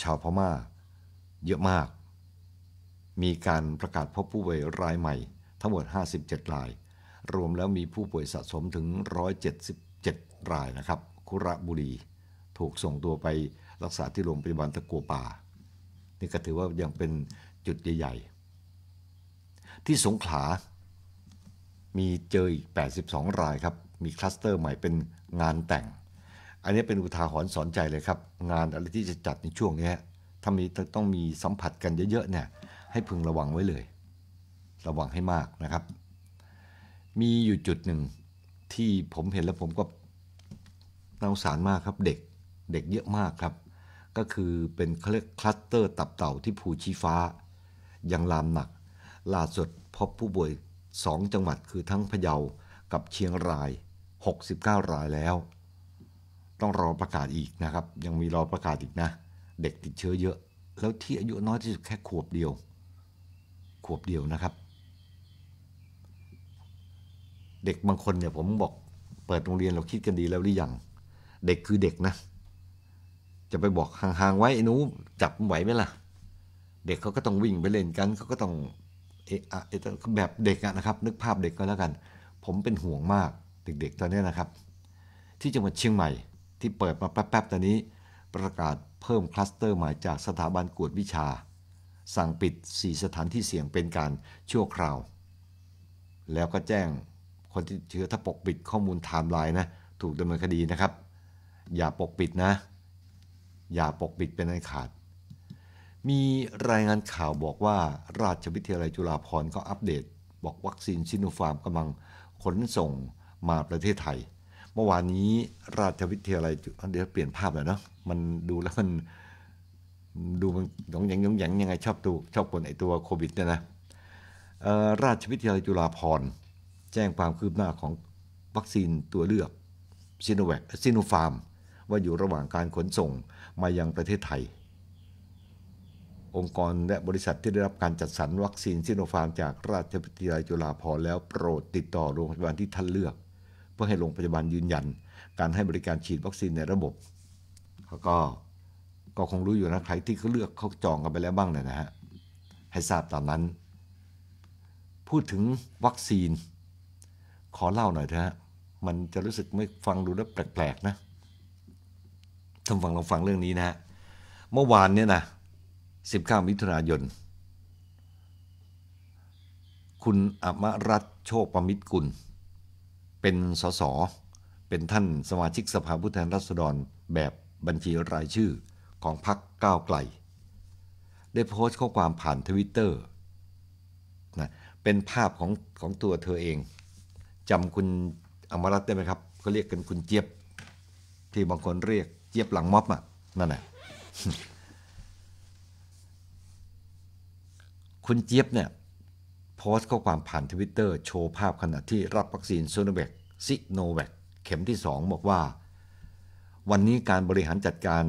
ชาวพมา่าเยอะมาก มีการประกาศพบผู้ป่วยรายใหม่ทั้งหมด 57 ราย รวมแล้วมีผู้ป่วยสะสมถึง 177 รายนะครับ คุระบุรี ถูกส่งตัวไปรักษาที่โรงพยาบาลตะกัวป่า นี่ก็ถือว่ายังเป็นจุดใหญ่ๆ ที่สงขลา มีเจออีก 82 รายครับ มีคลัสเตอร์ใหม่เป็นงานแต่ง อันนี้เป็นอุทาหรณ์สอนใจเลยครับ งานอะไรที่จะจัดในช่วงนี้ถ้ามีต้องมีสัมผัสกันเยอะๆเนี่ยให้พึงระวังไว้เลย ระวังให้มากนะครับ มีอยู่จุดหนึ่งที่ผมเห็นแล้วผมก็น่าสารมากครับเด็กเด็กเยอะมากครับ ก็คือเป็นเขรคลัสเตอร์ตับเต่าที่ภูชีฟ้า ยังลามหนักล่าสุดพบผู้ป่วย 2 จังหวัดคือทั้งพะเยากับเชียงราย 69รายแล้ว ต้องรอประกาศอีกนะครับ ยังมีรอประกาศอีกนะเด็กติดเชื้อเยอะ แล้วที่อายุน้อยที่สุดแค่ขวบเดียว ขวบเดียวนะครับ เด็กบางคนเนี่ยผมบอกเปิดโรงเรียนเราคิดกันดีแล้วหรือยังเด็กคือเด็กนะ จะไปบอกห่างๆไว้ไอ้นูจับไหวไหมล่ะ เด็กเขาก็ต้องวิ่งไปเล่นกันเขาก็ต้องเอะอะแบบเด็กนะครับ นึกภาพเด็กก็แล้วกัน ผมเป็นห่วงมากเด็กๆตอนนี้นะครับ ที่จังหวัดเชียงใหม่ ที่เปิดมาแป๊บๆตอนนี้ประกาศเพิ่มคลัสเตอร์ใหม่จากสถาบันกวดวิชา สั่งปิด 4 สถานที่เสี่ยงเป็นการชั่วคราว แล้วก็แจ้งคนที่เชื้อถ้าปกปิดข้อมูลไทม์ไลน์นะ ถูกดำเนินคดีนะครับ อย่าปกปิดนะ อย่าปกปิดเป็นอันขาด มีรายงานข่าวบอกว่าราชวิทยาลัยจุฬาภรณ์ก็อัปเดต บอกวัคซีนซิโนฟาร์มกำลังขนส่งมาประเทศไทยเมื่อวานนี้ราชวิทยาลัยเดี๋ยวเปลี่ยนภาพแล้วเนาะมันดูแล้วมันดูมันหยงหยงหยงยงยังไงชอบตัวชอบคนไอตัวโควิดเนี่ยนะราชวิทยาลัยจุฬาภรณ์แจ้งความคืบหน้าของวัคซีนตัวเลือกซิโนแวคซิโนฟาร์มว่าอยู่ระหว่างการขนส่งมายังประเทศไทย องค์กรและบริษัทที่ได้รับการจัดสรรวัคซีนซิโนฟาร์มจากราชวิทยาลัยจุฬาภรณ์แล้วโปรดติดต่อโรงพยาบาลที่ท่านเลือกพื่อให้โรงพยาบาลยืนยัน การให้บริการฉีดวัคซีนในระบบเขาก็ก็คงรู้อยู่นะใครที่เขาเลือกเขาจองกันไปแล้วบ้างเนี่ยนะฮะ ให้ทราบตามนั้น พูดถึงวัคซีนขอเล่าหน่อยเถอะมันจะรู้สึกไม่ฟังดูแล้วแปลกๆนะท่านฟังลองฟังเรื่องนี้นะฮะ เมื่อวานเนี่ยนะ 19มิถุนายนคุณอมรัตโชคประมิตรกุลเป็นสส เป็นท่านสมาชิกสภาผู้แทนราษฎรแบบบัญชีรายชื่อของพรรคก้าวไกล ได้โพสต์ข้อความผ่านทวิตเตอร์นะ เป็นภาพของของตัวเธอเอง จำคุณอมรัตได้ไหมครับ ก็เรียกกันคุณเจี๊ยบ ที่บางคนเรียกเจี๊ยบหลังม็อบอ่ะ นั่นแหละ คุณเจี๊ยบเนี่ยโพสต์ข้อความผ่านทวิตเตอร์ โชว์ภาพขณะที่รับวัคซีนซูโนเบกซิโนแวคเข็มที่ 2 บอกว่า วันนี้การบริหารจัดการ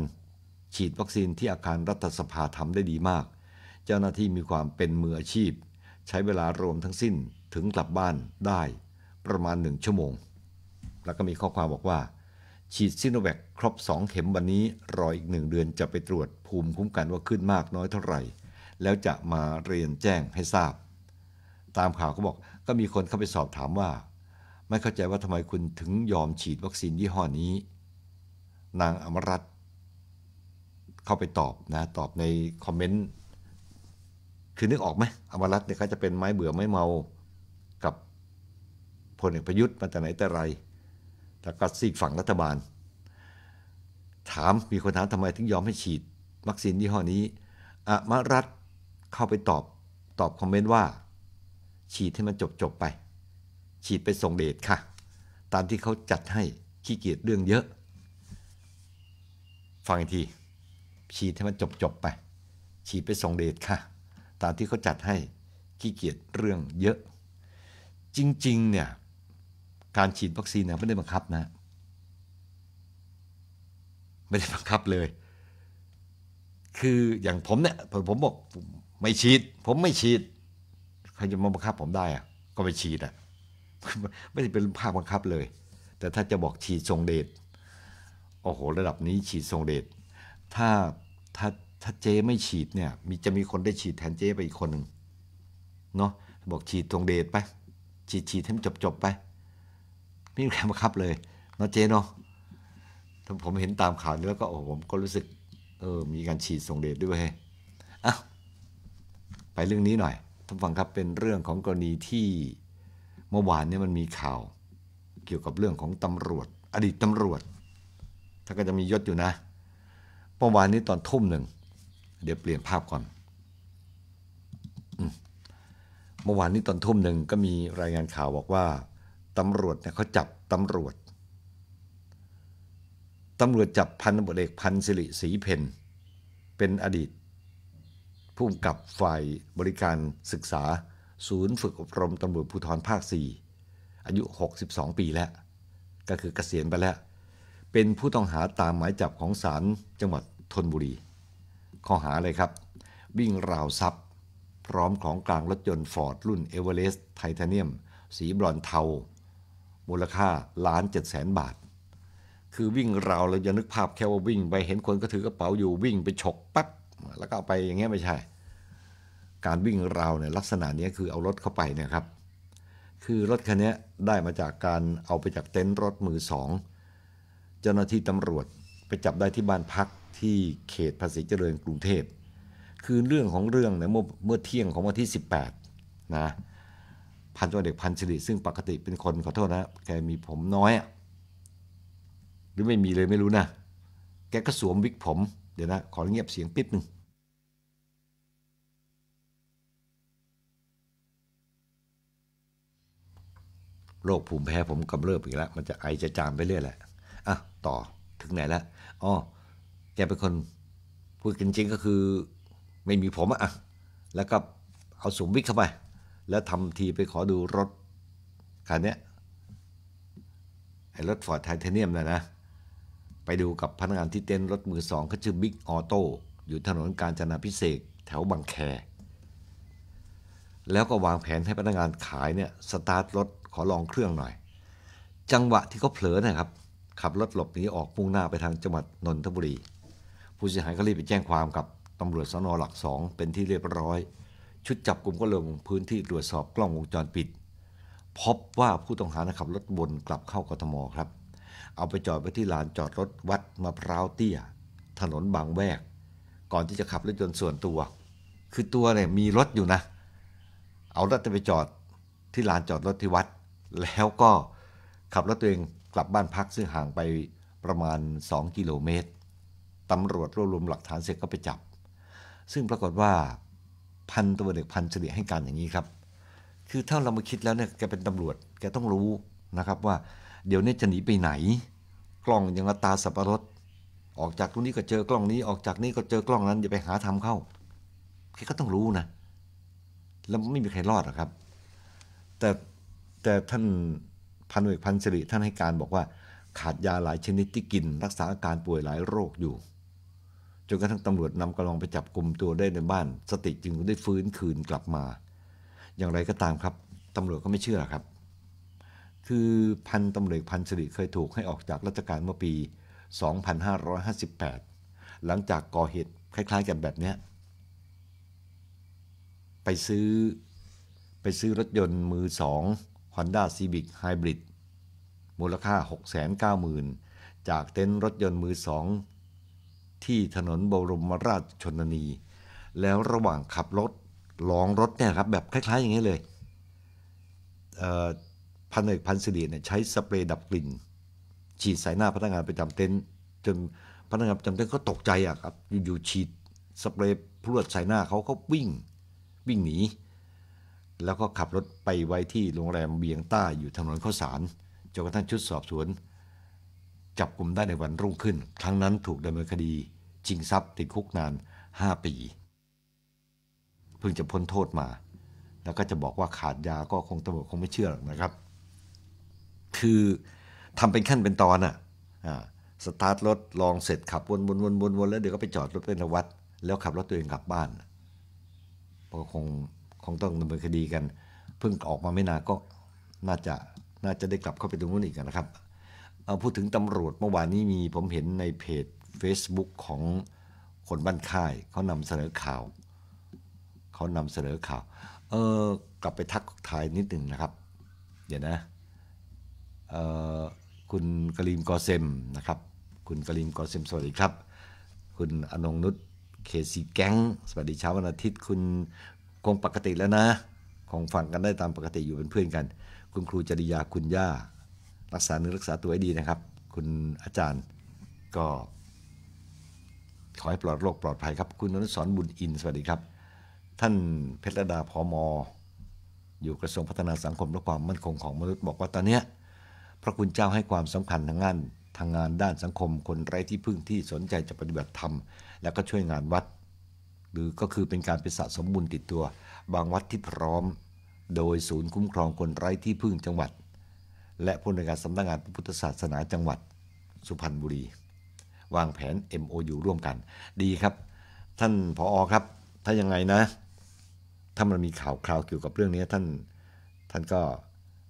ฉีดวัคซีนที่อาคารรัฐสภาทำได้ดีมาก เจ้าหน้าที่มีความเป็นมืออาชีพ ใช้เวลารวมทั้งสิ้นถึงกลับบ้านได้ประมาณหนึ่งชั่วโมง แล้วก็มีข้อความบอกว่า ฉีดซิโนแวคครบ2 เข็มวันนี้รออีกหนึ่งเดือนจะไปตรวจภูมิคุ้มกันว่าขึ้นมากน้อยเท่าไหร่ แล้วจะมาเรียนแจ้งให้ทราบ ตามข่าวก็บอกก็มีคนเข้าไปสอบถามว่าไม่เข้าใจว่าทำไมคุณถึงยอมฉีดวัคซีนยี่ห้อนี้ นางอมรัตเข้าไปตอบนะตอบในคอมเมนต์คือนึกออกไหมอมรัตเนี่ยเขาจะเป็นไม้เบื่อไม้เมากับพลเอกประยุทธ์มาแต่ไหนแต่ไรแต่ก็ซีกฝั่งรัฐบาลถามมีคนถามทำไมถึงยอมให้ฉีดวัคซีนยี่ห้อนี้อมรัตเข้าไปตอบตอบคอมเมนต์ว่าฉีดให้มันจบจบไปฉีดไปส่งเดชค่ะ ตามที่เขาจัดให้ขี้เกียจเรื่องเยอะ ฟังอีกที ฉีดให้มันจบจบไป ฉีดไปส่งเดชค่ะ ตามที่เขาจัดให้ขี้เกียจเรื่องเยอะ จริง ๆ เนี่ย การฉีดวัคซีนเนี่ยไม่ได้บังคับนะ ไม่ได้บังคับเลย คืออย่างผมเนี่ยผมบอกไม่ฉีด ผมไม่ฉีดใครจะมาบังคับ ผมได้อะ ก็ไปฉีดอะไม่ได้เป็นภาคบังคับเลย แต่ถ้าจะบอกฉีดทรงเดช โอ้โหระดับนี้ฉีดทรงเดชถ้าถ้าถ้าเจไม่ฉีดเนี่ย มีจะมีคนได้ฉีดแทนเจไปอีกคนหนึ่งเนาะ บอกฉีดทรงเดชไป ฉีดฉีดให้มันจบจบไป ไม่มีใครบังคับเลยเนาะเจเนาะาผมเห็นตามข่าวนี้แล้วก็โอ้ผมก็รู้สึก เออ มีการฉีดทรงเดชด้วยเอ้่ะไปเรื่องนี้หน่อยท่านฟังครับเป็นเรื่องของกรณีที่เมื่อวานนี้มันมีข่าว เกี่ยวกับเรื่องของตำรวจ อดีตตำรวจท่านก็จะมียศอยู่นะเมื่อวานนี้ตอนทุ่มหนึ่งเดี๋ยวเปลี่ยนภาพก่อนเมื่อวานนี้ตอนทุ่มหนึ่งก็มีรายงานข่าวบอกว่าตำรวจเนี่ยเขาจับตำรวจตำรวจจับพันตำรวจเอกพันสิริศรีเพนเป็นอดีตผู้กับฝ่ายบริการศึกษาศูนย์ฝึกอบรมตำรวจภูธรภาค 4 อายุ 62 ปีแล้ว ก็คือเกษียณไปแล้ว เป็นผู้ต้องหาตามหมายจับของศาลจังหวัดธนบุรี ข้อหาอะไรครับ วิ่งราวทรัพย์ พร้อมของกลางรถยนต์ฟอร์ดรุ่นเอเวอเรสต์ไทเทเนียม สีบรอนเทามูลค่าล้านเจ็ดแสนบาท คือวิ่งราวเราจะนึกภาพแค่ว่าวิ่ง ไปเห็นคนก็ถือกระเป๋าอยู่วิ่งไปฉกปั๊บ แล้วก็เอาไปอย่างเงี้ยไม่ใช่การวิ่งราวเนี่ยลักษณะนี้คือเอารถเข้าไปเนี่ยครับ คือรถคันนี้ได้มาจากการเอาไปจากเต็นท์รถมือสองเจ้าหน้าที่ตำรวจไปจับได้ที่บ้านพักที่เขตภาษีเจริญกรุงเทพคือเรื่องของเรื่องเนี่ยเมื่อเมื่อเที่ยงของวันที่ 18นะพันตัวเด็กพันสิริซึ่งปกติเป็นคนขอโทษนะ แกมีผมน้อย หรือไม่มีเลยไม่รู้นะ แกก็สวมวิกผมเดี๋ยวนะขอเงียบเสียงปิดหนึ่งโรคภูมิแพ้ผมกำเริบอีกแล้วมันจะไอจะจามไปเรื่อยแหละ อ่ะ ต่อ ถึงไหนแล้วอ๋อแกเป็นคนพูดจริงๆก็คือไม่มีผมอ่ะ แล้วก็เอาสุมวิกเข้าไป แล้วทำทีไปขอดูรถคันนี้ไอรถฟอร์ดไทเทเนียมนะนะ ไปดูกับพนักงานที่เต้นรถมือสองเขาชื่อบิ๊กออโต้อยู่ถนนกาญจนาพิเศษแถวบางแคแล้วก็วางแผนให้พนักงานขายเนี่ยสตาร์ทรถขอลองเครื่องหน่อย จังหวะที่เขาเผลอนะครับ ขับรถหลบหนีออกพุ่งหน้าไปทางจังหวัดนนทบุรี ผู้เสียหายก็รีบไปแจ้งความกับตำรวจสนหลักสองเป็นที่เรียบร้อย ชุดจับกลุ่มก็ลงพื้นที่ตรวจสอบกล้องวงจรปิด พบว่าผู้ต้องหาขับรถวนกลับเข้ากทมครับ เอาไปจอดไว้ที่ลานจอดรถวัดมะพร้าวเตี้ย ถนนบางแวก ก่อนที่จะขับรถจนส่วนตัว คือตัวเนี่ยมีรถอยู่นะ เอารถไปจอดที่ลานจอดรถที่วัดแล้วก็ขับรถตัวเองกลับบ้านพักซึ่งห่างไปประมาณ 2 กิโลเมตร ตำรวจรวบรวมหลักฐานเสร็จก็ไปจับ ซึ่งปรากฏว่าพันตัวเด็กพันเฉลี่ยให้การอย่างนี้ครับ คือถ้าเรามาคิดแล้วเนี่ยแกเป็นตำรวจแกต้องรู้นะครับ ว่า เดี๋ยวนี้จะหนีไปไหน กล้องอย่างตาสับปะรดออกจากตรงนี้ก็เจอกล้องนี้ออกจากนี้ก็เจอกล้องนั้นอย่าไปหาทำเข้าแกก็ต้องรู้นะ แล้วไม่มีใครรอดหรอกครับ แต่แต่ท่านพันเอกพันสิริท่านให้การบอกว่าขาดยาหลายชนิดที่กิน รักษาอาการป่วยหลายโรคอยู่ จนกระทั่งตำรวจนำกำลังไปจับกลุ่มตัวได้ในบ้าน สติจึงได้ฟื้นคืนกลับมา อย่างไรก็ตามครับ ตำรวจก็ไม่เชื่อครับ คือพันตำรวจพันสิริเคยถูกให้ออกจากราชการเมื่อปี 2558 หลังจากก่อเหตุคล้ายๆกันแบบนี้ไปซื้อไปซื้อรถยนต์มือสอง Honda Civic Hybrid มูลค่า 690,000 จากเต็นท์รถยนต์มือสอง ที่ถนนบรมราชชนนี แล้วระหว่างขับรถลองรถเนี่ยครับแบบคล้ายๆ อย่างนี้เลย พันเอกพันสิริเนี่ยใช้สเปรย์ดับกลิ่น ฉีดใส่หน้าพนักงานประจำเต็นท์จนพนักงานประจำเต็นท์ก็ตกใจอ่ะครับอยู่ๆฉีดสเปรย์พรวดใส่หน้าเขาก็วิ่งวิ่งหนีแล้วก็ขับรถไปไว้ที่โรงแรมเบียงใต้อยู่ถนนข้าวสารจนกระทั่งชุดสอบสวน จับกลุ่มได้ในวันรุ่งขึ้น ครั้งนั้นถูกดำเนินคดีชิงทรัพย์ติดคุกนาน 5 ปี เพิ่งจะพ้นโทษมา แล้วก็จะบอกว่าขาดยาก็คงตำรวจคงไม่เชื่อหรอกนะครับ คือทำเป็นขั้นเป็นตอนอะ่ะสตาร์ทรถลองเสร็จขับวนวนวนวนวนแล้วเดี๋ยวก็ไปจอดรถเป็นวัด แล้วขับรถตัวเองกลับบ้านก็คงคงต้องดำเนินคดีกันเพิ่งออกมาไม่นานก็น่าจะน่าจะได้กลับเข้าไปตรงนู้นอีกนะครับเอาพูดถึงตำรวจเมื่อวานนี้มีผมเห็นในเพจ Facebook ของคนบ้านค่ายเขานำเสนอข่าวเขานำเสนอข่าวเออกลับไปทักทายนิดหนึ่งนะครับเดี๋ยวนะเออคุณกรีมกอเซมนะครับ คุณกรีมกอเซม สวัสดีครับ คุณอนงนุชเคซีแก๊งสวัสดีเช้าวันอาทิตย์คุณคงปกติแล้วนะ คงฟังกันได้ตามปกติอยู่เป็นเพื่อนกัน คุณครูจริยาคุณย่า รักษาเนื้อรักษาตัวให้ดีนะครับ คุณอาจารย์ก็ขอให้ปลอดโรคปลอดภัยครับ คุณนนุสนบุญอินสวัสดีครับ ท่านเพชรดาพอมออยู่กระทรวงพัฒนาสังคม และความมั่นคงของมนุษย์บอกว่าตอนนี้พระคุณเจ้าให้ความสำคัญทางงานทางงานด้านสังคม คนไร้ที่พึ่งที่สนใจจะปฏิบัติธรรม แล้วก็ช่วยงานวัดหรือก็คือเป็นการเป็นสะสมบุญติดตัว บางวัดที่พร้อม โดยศูนย์คุ้มครองคนไร้ที่พึ่งจังหวัด และผู้ในการสำนักงงานพระพุทธศาสนาจังหวัดสุพรรณบุรี วางแผน MOU ร่วมกัน ดีครับ ท่านผออครับถ้ายังไงนะ ถ้ามันมีข่าวคราวเกี่ยวกับเรื่องนี้ท่านท่านก็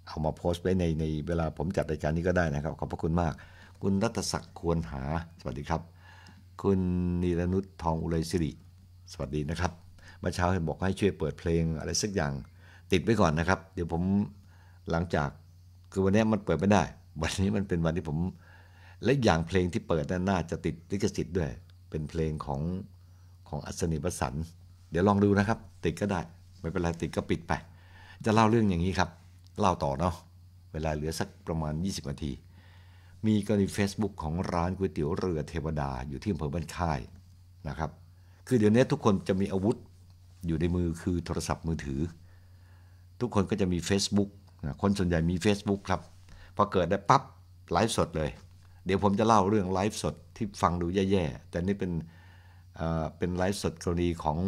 เอามาโพสต์ไว้ในในเวลาผมจัดรายการนี้ก็ได้นะครับ ขอบพระคุณมาก คุณรัตศักดิ์ควรหาสวัสดีครับ คุณนิรนุชทองอุไรสิริสวัสดี นะครับเมื่อเช้าเห็นบอกให้ช่วยเปิดเพลงอะไรสักอย่างติดไว้ก่อนนะครับ เดี๋ยวผมหลังจากคือวันนี้มันเปิดไม่ได้ วันนี้มันเป็นวันที่ผมและอย่างเพลงที่เปิดน่าจะติดลิขสิทธิ์ด้วย เป็นเพลงของของอัศนีประสันเดี๋ยวลองดูนะครับ ติดก็ได้ไม่เป็นไรติดก็ปิดไป จะเล่าเรื่องอย่างนี้ครับ เล่าต่อเนาะ เวลาเหลือสักประมาณ 20นาที มีกรณี Facebook ของร้านก๋วยเตี๋ยวเรือเทวดาอยู่ที่อำเภอบ้านค่ายนะครับคือเดี๋ยวนี้ทุกคนจะมีอาวุธอยู่ในมือคือโทรศัพท์มือถือ ทุกคนก็จะมี Facebook นะคนส่วนใหญ่มี Facebook ครับ พอเกิดได้ปับ๊บ ไลฟ์สดเลย เดี๋ยวผมจะเล่าเรื่องไลฟ์สดที่ฟังดูแย่ ๆ แต่นี่เป็นเป็นไลฟ์สดกรณีของ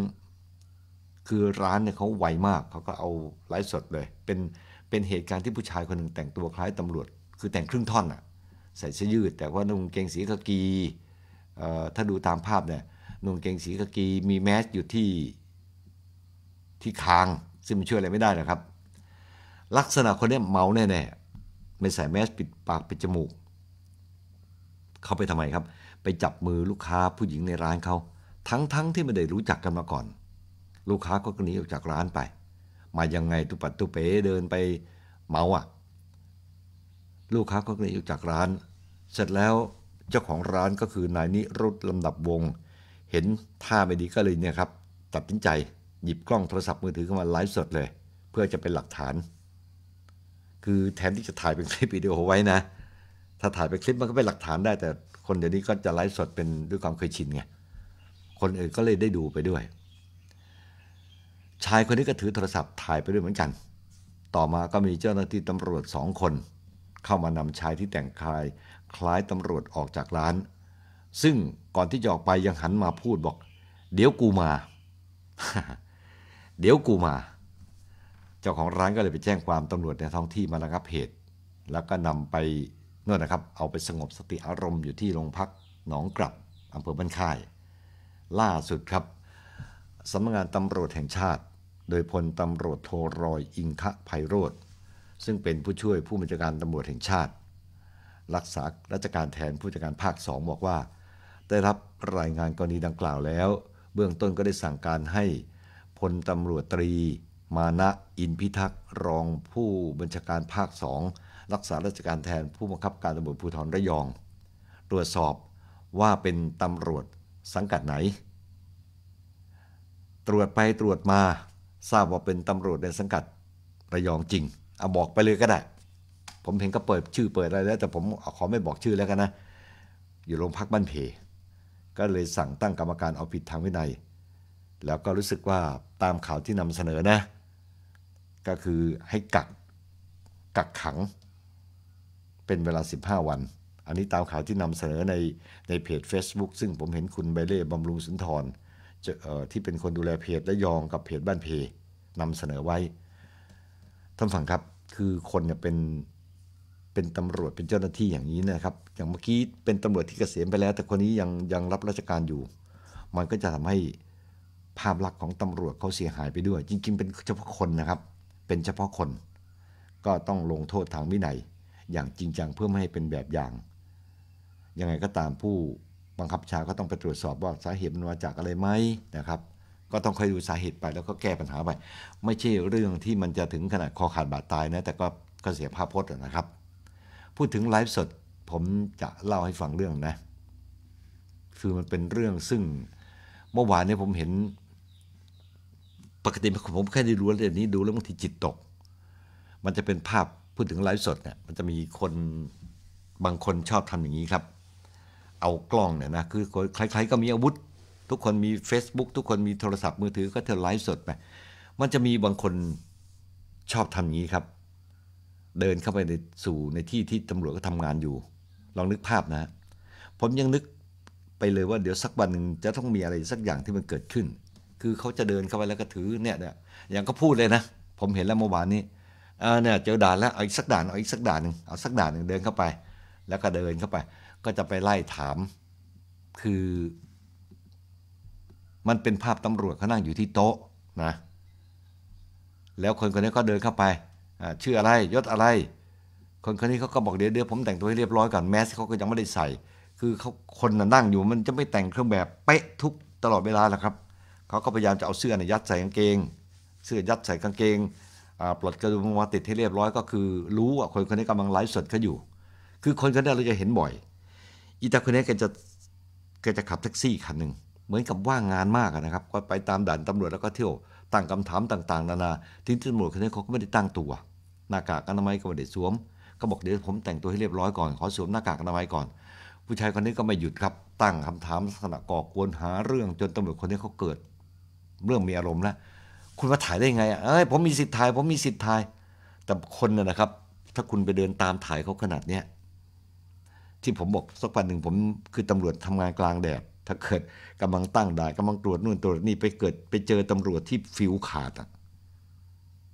คือร้านเนี่ยเขาไวมาก เขาก็เอาไลฟ์สดเลยเป็นเป็นเหตุการณ์ที่ผู้ชายคนหนึ่งแต่งตัวคล้ายตำรวจ คือแต่งครึ่งท่อนอะใส่เสื้อยืด แต่ว่านุ่งเกงสีกากีถ้าดูตามภาพเนี่ยนุ่งเกงสีกะกีมีแมสอยู่ที่ที่คาง ซึ่งมันช่วยอะไรไม่ได้นะครับ ลักษณะคนนี้เมาแน่ๆไม่ใส่แมสปิดปากปิดจมูก เขาไปทำไมครับ ไปจับมือลูกค้าผู้หญิงในร้านเขาทั้งๆทที่ไม่ได้รู้จักกันมาก่อน ลูกค้าก็หนีออกจากร้านไป มายังไงตุปัตตุเป๋เดินไปเมาอะ่ะ ลูกค้าก็หนีออกจากร้าน เสร็จแล้วเจ้าของร้านก็คือนายนิรุตลำดับวงเห็นท่าไม่ดีก็เลยเนี่ยครับตัดสินใจ หยิบ กล้องโทรศัพท์มือถือขึ้นมาไลฟ์สดเลย เพื่อจะเป็นหลักฐาน คือแทนที่จะถ่ายเป็นคลิปวิดีโอไว้นะ ถ้าถ่ายเป็นคลิปมันก็เป็นหลักฐานได้แต่คนเดี๋ยวนี้ก็จะไลฟ์สดเป็นด้วยความเคยชินไงคนอื่นก็เลยได้ดูไปด้วย ชายคนนี้ก็ถือโทรศัพท์ถ่ายไปด้วยเหมือนกัน ต่อมาก็มีเจ้าหน้าที่ตำรวจสองคน เข้ามานำชายที่แต่งกายคล้ายตำรวจออกจากร้านซึ่งก่อนที่จะออกไปยังหันมาพูดบอก เดี๋ยวกูมา เดี๋ยวกูมา เจ้าของร้านก็เลยไปแจ้งความตำรวจในท้องที่มาระงับเหตุ แล้วก็นำไปนู่นนะครับ เอาไปสงบสติอารมณ์อยู่ที่โรงพักหนองกลับอำเภอบ้านค่าย ล่าสุดครับสำนักงานตำรวจแห่งชาติ โดยพลตำรวจโทรอยอิงคะไพโรธซึ่งเป็นผู้ช่วยผู้บัญชาการตำรวจแห่งชาติ รักษาราชการแทนผู้จัดการภาคสองบอกว่าได้รับรายงานกรณีดังกล่าวแล้ว เบื้องต้นก็ได้สั่งการให้พลตำรวจตรีมานะอินพิทักษ์ รองผู้บัญชาการภาคสองรักษาราชการแทนผู้บังคับการตำรวจภูธรระยอง ตรวจสอบว่าเป็นตำรวจสังกัดไหน ตรวจไปตรวจมาทราบว่าเป็นตำรวจในสังกัดระยองจริงเอาบอกไปเลยก็ได้ ผมเห็นก็เปิดชื่อเปิดอะไรแล้ว แต่ผมขอไม่บอกชื่อแล้วกันนะ อยู่โรงพักบ้านเพก็เลยสั่งตั้งกรรมการเอาผิดทางวินัย แล้วก็รู้สึกว่าตามข่าวที่นำเสนอนะ ก็คือให้กักกักขังเป็นเวลา 15 วัน อันนี้ตามข่าวที่นำเสนอในในเพจ Facebook ซึ่งผมเห็นคุณใบเล่บำรุงสุนทรที่เป็นคนดูแลเพจและยองกับเพจบ้านเพนำเสนอไว้ ท่านฟังครับคือคนเนี่ยเป็นเป็นตำรวจเป็นเจ้าหน้าที่อย่างนี้นะครับ อย่างเมื่อกี้เป็นตำรวจที่เกษียณไปแล้ว แต่คนนี้ยังยังรับราชการอยู่ มันก็จะทำให้ภาพลักษณ์ของตำรวจเขาเสียหายไปด้วย จริง ๆ เป็นเฉพาะคนนะครับ เป็นเฉพาะคนก็ต้องลงโทษทางวินัยอย่างจริงจังเพื่อไม่ให้เป็นแบบอย่างยังไงก็ตามผู้บังคับชาก็ต้องไปตรวจสอบว่าสาเหตุมันมาจากอะไรไหมนะครับ ก็ต้องคอยดูสาเหตุไปแล้วก็แก้ปัญหาไป ไม่ใช่เรื่องที่มันจะถึงขนาดคอขาดบาดตายนะแต่ก็ก็เสียภาพพจน์นะครับพูดถึงไลฟ์สดผมจะเล่าให้ฟังเรื่องนะ คือมันเป็นเรื่องซึ่งเมื่อวานนี้ผมเห็น ปกติผมแค่ได้รู้เรื่องนี้ดูแล้วบางทีจิตตก มันจะเป็นภาพพูดถึงไลฟ์สดเนี่ย มันจะมีคนบางคนชอบทำอย่างนี้ครับ เอากล้องเนี่ยนะคือใครๆก็มีอาวุธ ทุกคนมี Facebook ทุกคนมีโทรศัพท์มือถือก็เธอไลฟ์สดไปมันจะมีบางคนชอบทำอย่างนี้ครับเดินเข้าไปในสู่ในที่ที่ตำรวจก็ทำงานอยู่ ลองนึกภาพนะ ผมยังนึกไปเลยว่าเดี๋ยวสักวันหนึ่งจะต้องมีอะไรสักอย่างที่มันเกิดขึ้น คือเขาจะเดินเข้าไปแล้วก็ถือเนี่ยเนี่ยอย่างก็พูดเลยนะ ผมเห็นแล้วเมื่อวานนี้เนี่ยเจอด่านแล้วเอาอีกสักด่านเอาอีกสักด่านหนึ่งเอาสักด่านหนึ่งเดินเข้าไป แล้วก็เดินเข้าไป ก็จะไปไล่ถามคือมันเป็นภาพตำรวจเขานั่งอยู่ที่โต๊ะนะแล้วคนคนนี้ก็เดินเข้าไปชื่ออะไร ยศอะไร คนคนนี้เขาก็บอกเดี๋ยวเดี๋ยวผมแต่งตัวให้เรียบร้อยก่อนแมสเขาก็ยังไม่ได้ใส่ คือเขาคนนั่งอยู่มันจะไม่แต่งเครื่องแบบเป๊ะทุกตลอดเวลาแหละครับเขาก็พยายามจะเอาเสื้อเนี่ยยัดใส่กางเกง เสื้อยัดใส่กางเกงปลดกระดุมมาติดให้เรียบร้อยก็คือ รู้ว่าคนคนนี้กำลังไลฟ์สดเขาอยู่ คือคนคนนี้เราจะเห็นบ่อยอีตาคนนี้แกจะแกจะขับแท็กซี่คันหนึ่งเหมือนกับว่างงานมากนะครับ ก็ไปตามด่านตำรวจแล้วก็เที่ยวตั้งคำถามต่างๆนานาทิ้งตำรวจคนนี้เขาก็ไม่ได้ตั้งตัวหน้ากากอนามัยก็ไม่ได้สวม ก็บอกเดี๋ยวผมแต่งตัวให้เรียบร้อยก่อน ขอสวมหน้ากากอนามัยก่อน ผู้ชายคนนี้ก็ไม่หยุดครับ ตั้งคำถามลักษณะก่อกวนหาเรื่อง จนตำรวจคนนี้เขาเกิด เรื่องมีอารมณ์แล้ว คุณมาถ่ายได้ยังไงเอ้ยผมมีสิทธิ์ถ่ายผมมีสิทธิ์ถ่าย แต่คนน่ะนะครับ ถ้าคุณไปเดินตามถ่ายเขาขนาดเนี้ยที่ผมบอกสักวันหนึ่งผมคือตำรวจทำงานกลางแดดถ้าเกิด กำลังตั้งด่านกำลังตรวจนู่นตรวจนี่ไปเกิด ไปเจอตำรวจที่ฟิวขาดอ่ะ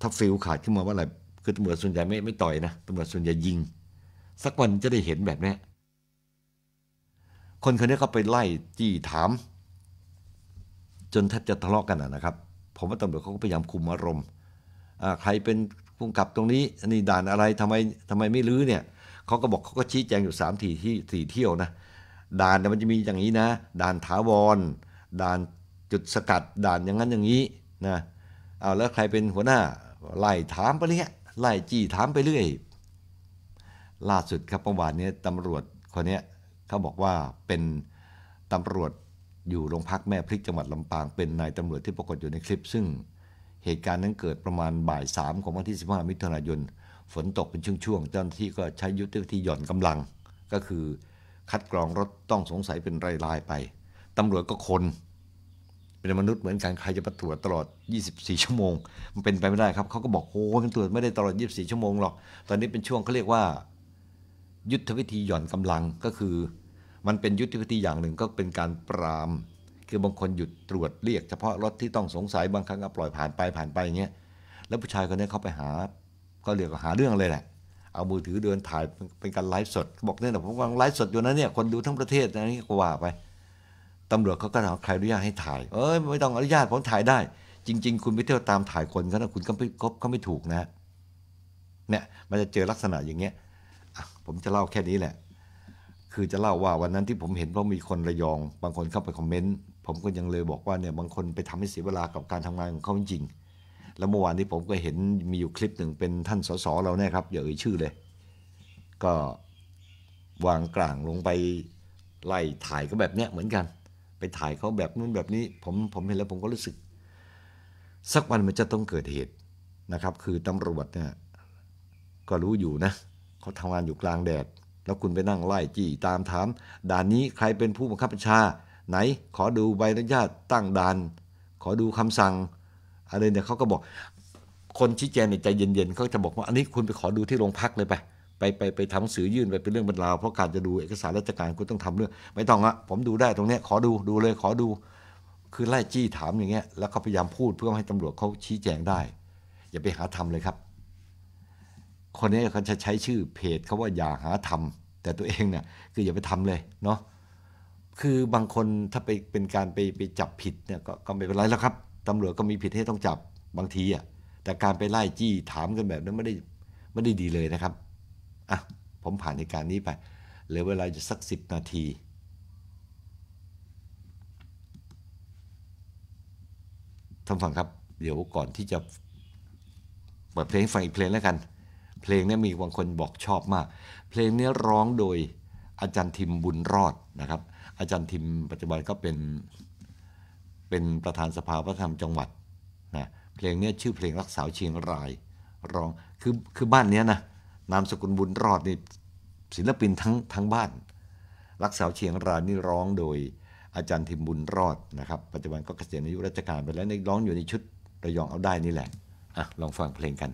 ถ้าฟิวขาดขึ้นมาว่าอะไรือตำรวจส่วนใหญ่ไม่ไม่ต่อยนะ ตำรวจส่วนใหญ่ยิง สักวันจะได้เห็นแบบนี้คนคนนี้เขาไปไล่จี้ถาม จนแทบจะทะเลาะกกันนะครับ ผมว่าตำรวจเขาก็พยายามคุมอารมณ์ใครเป็นผู้กับตรงนี้นี่ด่านอะไรทำไมทำไมไม่รื้อเนี่ย เขาก็บอกเขาก็ชี้แจงอยู่สามทีที่สี่เที่ยวนะ ด่านมันจะมีอย่างนี้นะ ด่านถาวรด่านจุดสกัด ด่านอย่างนั้นอย่างนี้นะ เอาแล้วใครเป็นหัวหน้าไล่ถามไปเนี่ยไล่จี้ถามไปเรื่อย ล่าสุดครับเมื่อวานนี้ตำรวจคนนี้เขาบอกว่าเป็นตำรวจอยู่โรงพักแม่พริกจังหวัดลำปาง เป็นนายตำรวจที่ปรากฏอยู่ในคลิป ซึ่งเหตุการณ์นั้นเกิดประมาณบ่ายสามของวันที่15มิถุนายน ฝนตกเป็นช่วงๆเจ้าหน้าที่ก็ใช้ยุทธวิธีหย่อนกำลัง ก็คือคัดกรองรถต้องสงสัยเป็นรายๆไปตำรวจก็คนเป็นมนุษย์เหมือนกันใครจะมาตรวจตลอด 24 ชั่วโมง มันเป็นไปไม่ได้ครับเขาก็บอกโอ้มันตรวจไม่ได้ตลอด 24 ชั่วโมงหรอกตอนนี้เป็นช่วงเขาเรียกว่า ยุทธวิธีหย่อนกำลังก็คือ มันเป็นยุทธวิธีอย่างหนึ่งก็เป็นการปรามคือบางคนหยุดตรวจเรียกเฉพาะรถที่ต้องสงสัยบางครั้งก็ปล่อยผ่านไปผ่านไปอย่างเงี้ยแล้วผู้ชายคนนี้เขาไปหาก็เรียกว่าหาเรื่องเลยแหละ เอามือถือเดินถ่ายเป็นการไลฟ์สดบอกเนี่ยผมกำลังไลฟ์สดอยู่นะเนี่ยคนดูทั้งประเทศนะนี่ก็ว่าไปตำรวจเขาก็ถามใครอนุญาตให้ถ่าย เอ้ยไม่ต้องอนุญาตผมถ่ายได้ จริงๆ คุณไปเที่ยวตามถ่ายคนเขนะคุณก็ไม่ก็ไม่ถูกนะเนี่ยมันจะเจอลักษณะอย่างเงี้ยผมจะเล่าแค่นี้แหละ คือจะเล่าว่าวันนั้นที่ผมเห็นว่ามีคนระยอง บางคนเข้าไปคอมเมนต์ ผมก็ยังเลยบอกว่าเนี่ยบางคนไปทำให้เสียเวลากับการทำงานของเขาจริง แล้วเมื่อวานนี้ผมก็เห็นมีอยู่คลิปหนึ่งเป็นท่านสสเราเนี่ยครับอย่าเอ่ยชื่อเลย ก็วางกลางลงไปไล่ถ่ายก็แบบเนี้ยเหมือนกันไปถ่ายเขาแบบนู้นแบบนี้ ผมผมเห็นแล้วผมก็รู้สึก สักวันมันจะต้องเกิดเหตุนะครับ คือตำรวจเนี่ย ก็รู้อยู่นะเขาทำงานอยู่กลางแดดแล้วคุณไปนั่งไล่ จี้ ตามถาม ด่านนี้ใครเป็นผู้บังคับบัญชา ไหน ขอดูใบอนุญาตตั้งด่าน ขอดูคำสั่งอะไรเนี่ยเขาก็บอก คนชี้แจงในใจเย็น ๆเขาจะบอกว่า อันนี้คุณไปขอดูที่โรงพักเลยไปไปไปไปทำหนังสือยื่นไปเป็นเรื่องบรรลาวเพราะการจะดูเอกสารราชการคุณต้องทำเรื่องไม่ต้องอะผมดูได้ตรงเนี้ยขอดูดูเลยขอดู คือไล่จี้ถามอย่างเงี้ยแล้วก็พยายามพูดเพื่อให้ตำรวจเขาชี้แจงได้ อย่าไปหาทำเลยครับ คนนี้เขาจะใช้ชื่อเพจเขาว่าอย่าหาทำแต่ตัวเองเนี่ยคืออย่าไปทำเลยเนาะคือบางคนถ้าไปเป็นการไปไปจับผิดเนี่ยกก็ไม่เป็นไรแล้วครับตำรวจก็มีผิดให้ต้องจับบางทีอ่ะแต่การไปไล่จี้ถามกันแบบนั้นไม่ได้ไม่ได้ดีเลยนะครับอ่ะผมผ่านเหตุการณ์นี้ไปเหลือเวลาจะสักสิบนาทีท่านฟังครับเดี๋ยวก่อนที่จะเปิดเพลงฟังอีกเพลงแล้วกัน เพลงนี้มีบางคนบอกชอบมากเพลงนี้ร้องโดยอาจารย์ทิมบุญรอดนะครับ อาจารย์ทิมปัจจุบันก็เป็นเป็นประธานสภาวัฒนธรรมจังหวัดนะเพลงนี้ชื่อเพลงรักสาวเชียงรายร้องคือคือบ้านนี้นะนามสกุลบุญรอดนี่ศิลปินทั้งทั้งบ้าน รักสาวเชียงรายนี่ร้องโดยอาจารย์ทิมบุญรอดนะครับปัจจุบันก็เกษียณอายุราชการไปแล้วในร้องอยู่ในชุดระยองเอาได้นี่แหละอ่ะลองฟังเพลงกัน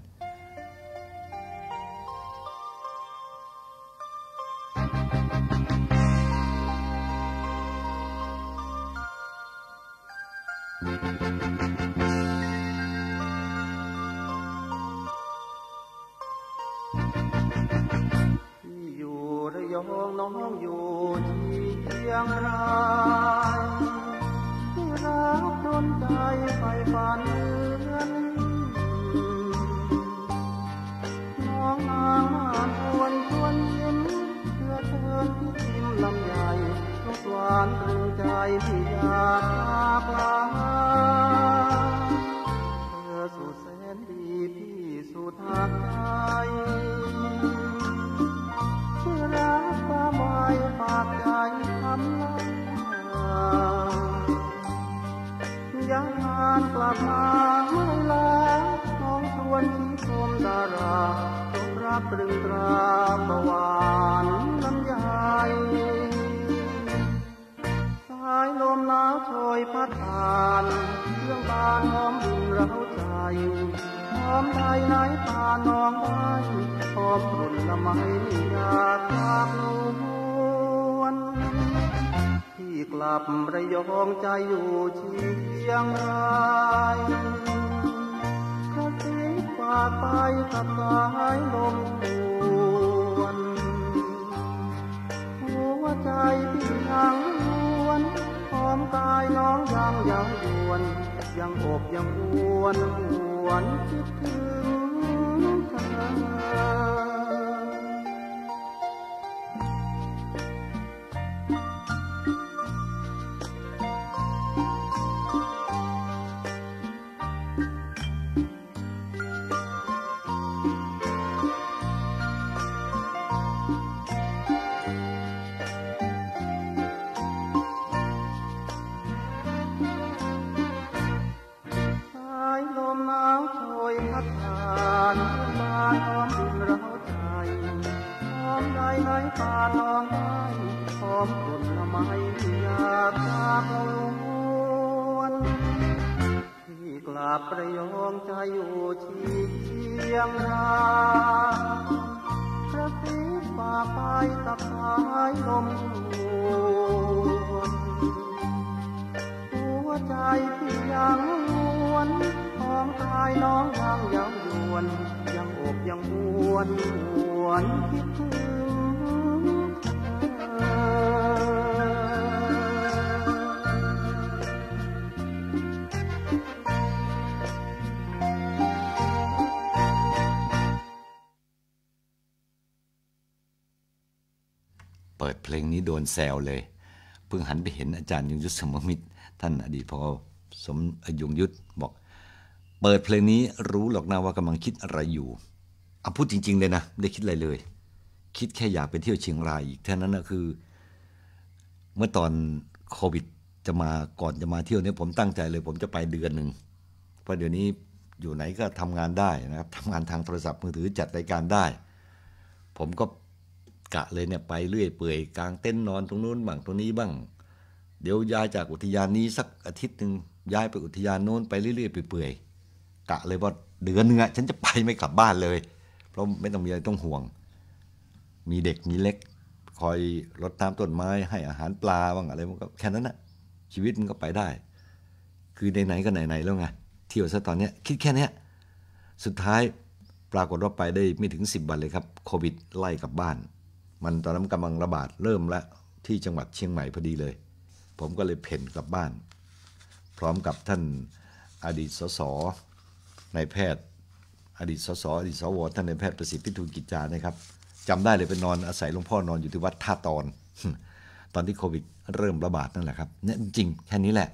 ประยองจะอยู่ที่เชียงรายกระสีป่าไปกับสายลมวนหัวใจที่ยังวนของกายน้องยังยังวน ยังอบยังวนหวนคิดถึงโดนแซวเลยเพิ่งหันไปเห็นอาจารย์ยงยุทธสมมิตร ท่านอดีตพอสมยงยุทธบอกเปิดเพลงนี้รู้หรอกนะว่ากำลังคิดอะไรอยู่เอาพูดจริงๆเลยนะไม่ได้คิดอะไรเลย คิดแค่อยากไปเที่ยวเชียงรายอีกเท่านั้นนะคือ เมื่อตอนโควิด จะมาก่อนจะมาเที่ยวเนี่ยผมตั้งใจเลย ผมจะไปเดือนหนึ่งเพราะเดี๋ยวนี้อยู่ไหนก็ทำงานได้นะครับทำงานทางโทรศัพท์มือถือจัดรายการได้ ผมก็กะเลยเนี่ยไปเรื่อยเปื่อยกลางเต้นนอนตรงนู้นบ้างตรงนี้บ้าง เดี๋ยวย้ายจากอุทยานนี้สักอาทิตย์หนึ่งย้ายไปอุทยานโน้นไปเรื่อยๆเปื่อยกะเลยว่าเดือนนึงอะฉันจะไปไม่กลับบ้านเลย เพราะไม่ต้องมีอะไรต้องห่วง มีเด็กมีเล็ก คอยรดน้ำต้นไม้ให้อาหารปลาบ้างอะไรมันก็แค่นั้นนะชีวิตมันก็ไปได้ คือไหนๆก็ไหนๆแล้วไงเที่ยวซะตอนเนี้ยคิดแค่นี้สุดท้ายปรากฏว่าไปได้ไม่ถึง 10วันเลยครับ โควิดไล่กลับบ้านมันตอนนั้นกำลังระบาดเริ่มละที่จังหวัดเชียงใหม่พอดีเลย ผมก็เลยเพ่นกลับบ้าน พร้อมกับท่านอดีตสสนายแพทย์อดีตสสอดีตสว ท่านนายแพทย์ประสิทธิ์พิทูลกิจจานะครับจำได้เลยไปนอนอาศัยหลวงพ่อนอนอยู่ที่วัดท่าตอน ตอนที่โควิดเริ่มระบาดนั่นแหละครับ เนี่ยจริง แค่นี้แหละ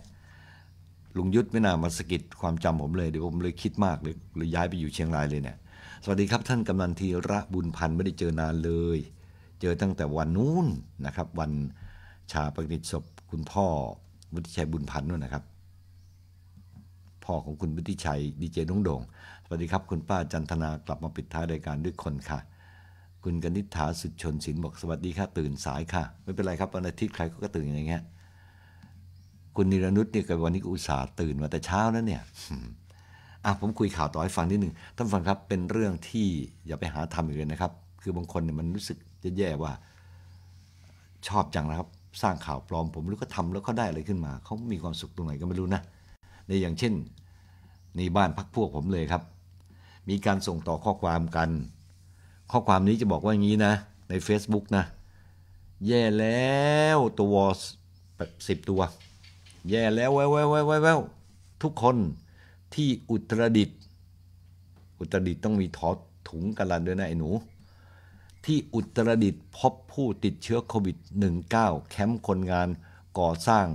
ลุงยุทธไม่นามาสกิดความจำผมเลยเดี๋ยวผมเลยคิดมากเลยเลยย้ายไปอยู่เชียงรายเลยเนี่ยสวัสดีครับ ท่านกำนันทีระบุญพันธ์ไม่ได้เจอนานเลยเจอตั้งแต่วันนู้นนะครับ วันชาปกิจศพคุณพ่อวุฒิชัยบุญพันธ์นู่นนะครับ พ่อของคุณวุฒิชัยดีเจนุ่งโด่งสวัสดีครับคุณป้าจันทนากลับมาปิดท้ายรายการด้วยคนค่ะ คุณกนิษฐา สุดชนศิลป์บอกสวัสดีค่ะ ตื่นสายค่ะ ไม่เป็นไรครับวันอาทิตย์ใครก็ตื่นอย่างเงี้ยคุณนิรนุษ์เนี่ยกับวันนี้อุตส่าห์ตื่นมาแต่เช้านั้นเนี่ยอ่ะผมคุยข่าวต่อให้ฟังนิดหนึ่งท่านฟังครับเป็นเรื่องที่อย่าไปหาทำอีกเลยนะครับ คือบางคนเนี่ยมันรู้สึกะแย่ว่าชอบจังนะครับ สร้างข่าวปลอมผมหรือก็ทำแล้วเขาได้อะไรขึ้นมาเขามีความสุขตรงไหนก็ไม่รู้นะ ในอย่างเช่นในบ้านพักพวกผมเลยครับ มีการส่งต่อข้อความกัน ข้อความนี้จะบอกว่าอย่างนี้นะ ใน Facebook นะแย่แล้วตัวแบบสิบตัว แย่แล้วแววแววแววแววทุกคนที่อุตรดิตอุตรดิตต้องมีทอถุงกันลันด้วยนะไอ้หนูที่อุตรดิตถ์พบผู้ติดเชื้อโควิด -19 แคมป์คนงานก่อสร้าง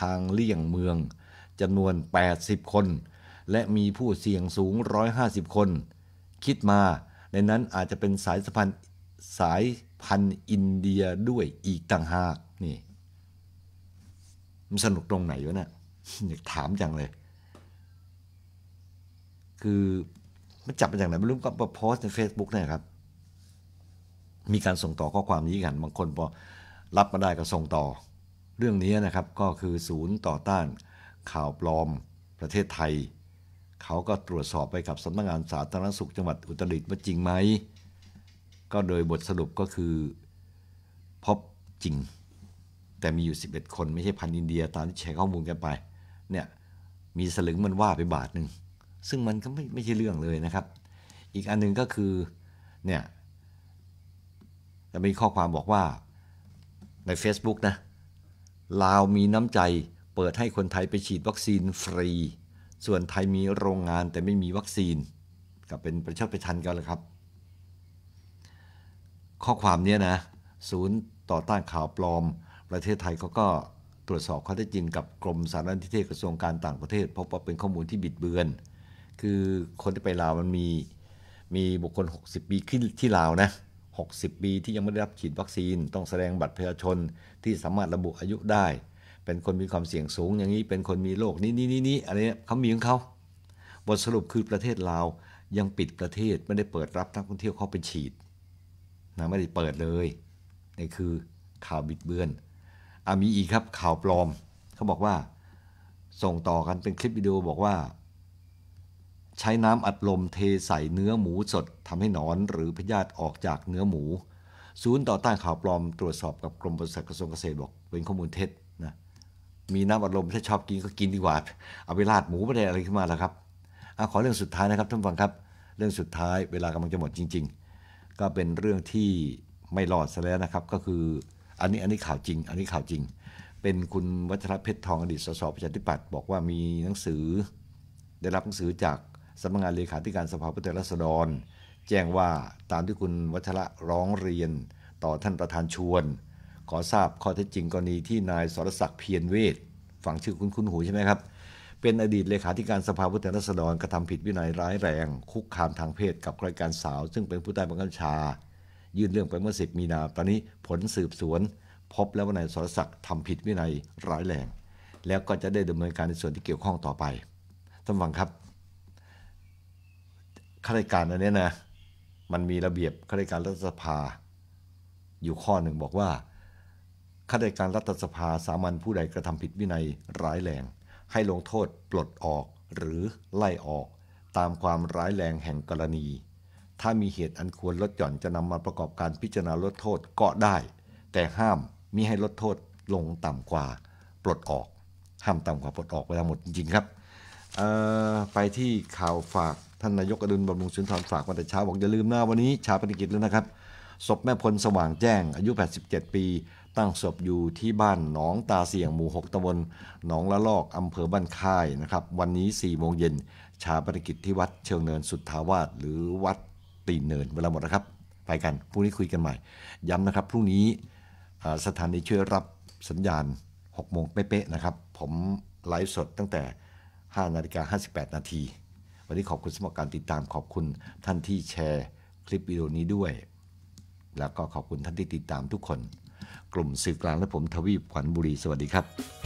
ทางเลี่ยงเมืองจำนวน 80 คน และมีผู้เสี่ยงสูง 150 คนคิดมาในนั้นอาจจะเป็นสายสพันธ์สายพันธุ์อินเดียด้วยอีกต่างหาก นี่มันสนุกตรงไหนวะเนะี่ยอยากถามจังเลย คือมันจับมาจากไหนไม่รู้ก็โพสในเฟซบุ๊กเนี่ยครับมีการส่งต่อข้อความนี้กันบางคนพอรับมาได้ก็ส่งต่อ เรื่องนี้นะครับก็คือศูนย์ต่อต้านข่าวปลอมประเทศไทย เขาก็ตรวจสอบไปกับสำนักงงานสาธารณสุขจังหวัดอุตรดิตถ์ว่าจริงไหมก็โดยบทสรุปก็คือพบจริง แต่มีอยู่ 11 คน ไม่ใช่พันอินเดียตามที่แชร์ข้อมูลกันไป เนี่ยมีสลึงมันว่าไปบาทหนึ่งซึ่งมันก็ไม่ไม่ใช่เรื่องเลยนะครับ อีกอันนึงก็คือเนี่ยจะมีข้อความบอกว่าใน Facebook นะลาวมีน้ำใจเปิดให้คนไทยไปฉีดวัคซีนฟรี ส่วนไทยมีโรงงานแต่ไม่มีวัคซีนกับเป็นประชดประชันกันเลยครับ ข้อความนี้นะ ศูนย์ต่อต้านข่าวปลอม ประเทศไทยเขาก็ตรวจสอบข้อเท็จจริงกับกรมสารนิเทศกระทรวงการต่างประเทศพบว่าเป็นข้อมูลที่บิดเบือน คือคนที่ไปลาวมันมีมีบุคคล 60ปีขึ้นที่ลาวนะ60ปีที่ยังไม่ได้รับ ฉีดวัคซีนต้องแสดงบัตรประชาชน ที่สามารถระบุอายุได้ เป็นคนมีความเสี่ยงสูงอย่างนี้เป็นคนมีโรคนี้นี้นี้นี้อะไรเนี่ยเขามีของเขาบทสรุปคือประเทศลาวยังปิดประเทศไม่ได้เปิดรับนักท่องเที่ยวเข้าไปฉีดนะไม่ได้เปิดเลยนี่คือข่าวบิดเบือนอามีอีกครับข่าวปลอมเขาบอกว่าส่งต่อกันเป็นคลิปวิดีโอบอกว่าใช้น้ำอัดลมเทใส่เนื้อหมูสดทำให้หนอนหรือพยาธิออกจากเนื้อหมู ศูนย์ต่อต้านข่าวปลอมตรวจสอบกับกรมปศุสัตว์กระทรวงเกษตรบอก เป็นข้อมูลเท็จนะมีน้ำอัดลมถ้าชอบกินก็กินดีกว่าเอาไปราดหมูไม่ได้อะไรขึ้นมาแล้วครับอขอเรื่องสุดท้ายนะครับท่านฟังครับ เรื่องสุดท้ายเวลากำลังจะหมดจริง ๆ ก็เป็นเรื่องที่ไม่หลอดซะแล้วนะครับ ก็คืออันนี้อันนี้ข่าวจริง อันนี้ข่าวจริง เป็นคุณวัชรเพชรทองอดีตสสประชาธิปัตย์บอกว่ามีหนังสือได้รับหนังสือจากสำนักงานเลขาธิการสภาผู้แทนราษฎร แจ้งว่าตามที่คุณวัชระร้องเรียน ต่อท่านประธานชวน ขอทราบข้อเท็จจริงกรณีที่นายสรศักดิ์เพียรเวทฝังชื่อคุณคุณหูใช่ไหมครับ เป็นอดีตเลขาธิการสภาผู้แทนราษฎรกระทำผิดวินัยร้ายแรง คุกคามทางเพศกับรายการสาว ซึ่งเป็นผู้ใต้บังคับชา ยื่นเรื่องไปเมื่อสิบมีนาตอนนี้ผลสืบสวน พบแล้วว่านายสรศักดิ์ทำผิดวินัยร้ายแรงแล้วก็จะได้ดำเนินการในส่วนที่เกี่ยวข้องต่อไปท่านฟังครับข้าราชการอันนี้นะ มันมีระเบียบข้าราชการรัฐสภา อยู่ข้อหนึ่งบอกว่าข้าราชการรัฐสภา สามัญผู้ใดกระทำผิดวินัยร้ายแรงให้ลงโทษปลดออกหรือไล่ออก ตามความร้ายแรงแห่งกรณี ถ้ามีเหตุอันควรลดหย่อนจะนำมาประกอบการพิจารณาลดโทษก็ได้ แต่ห้ามมิให้ลดโทษลงต่ำกว่าปลดออก ห้ามต่ำกว่าปลดออกไปทั้งหมดจริงครับไปที่ข่าวฝากท่านนายกอดุลบำรุงสุนทรฝากมาแต่เช้า บอกอย่าลืมนะวันนี้ชาปนิกิจแล้วนะครับศพแม่พลสว่างแจ้ง อายุ 87 ปี ตั้งศพอยู่ที่บ้านหนองตาเสียง หมู่ 6ตำบลหนองละลอกอำเภอบ้านค่ายนะครับ วันนี้ 4 โมงเย็นชาปนิกิจที่วัดเชิงเนินสุทธาวาสหรือวัดตีเนิน เวลาหมดนะครับ ไปกันพรุ่งนี้คุยกันใหม่ ย้ำนะครับพรุ่งนี้สถานีช่วยรับสัญญาณ6โมงเป๊ะๆนะครับผมไลฟ์สดตั้งแต่ 5 นาฬิกา58 นาทีันนี้ขอบคุณสำหรับการติดตามขอบคุณท่านที่แชร์คลิปวิดีโอนี้ด้วย แล้วก็ขอบคุณท่านที่ติดตามทุกคน กลุ่มสื่อกลางและผมทวีปขวัญบุรี สวัสดีครับ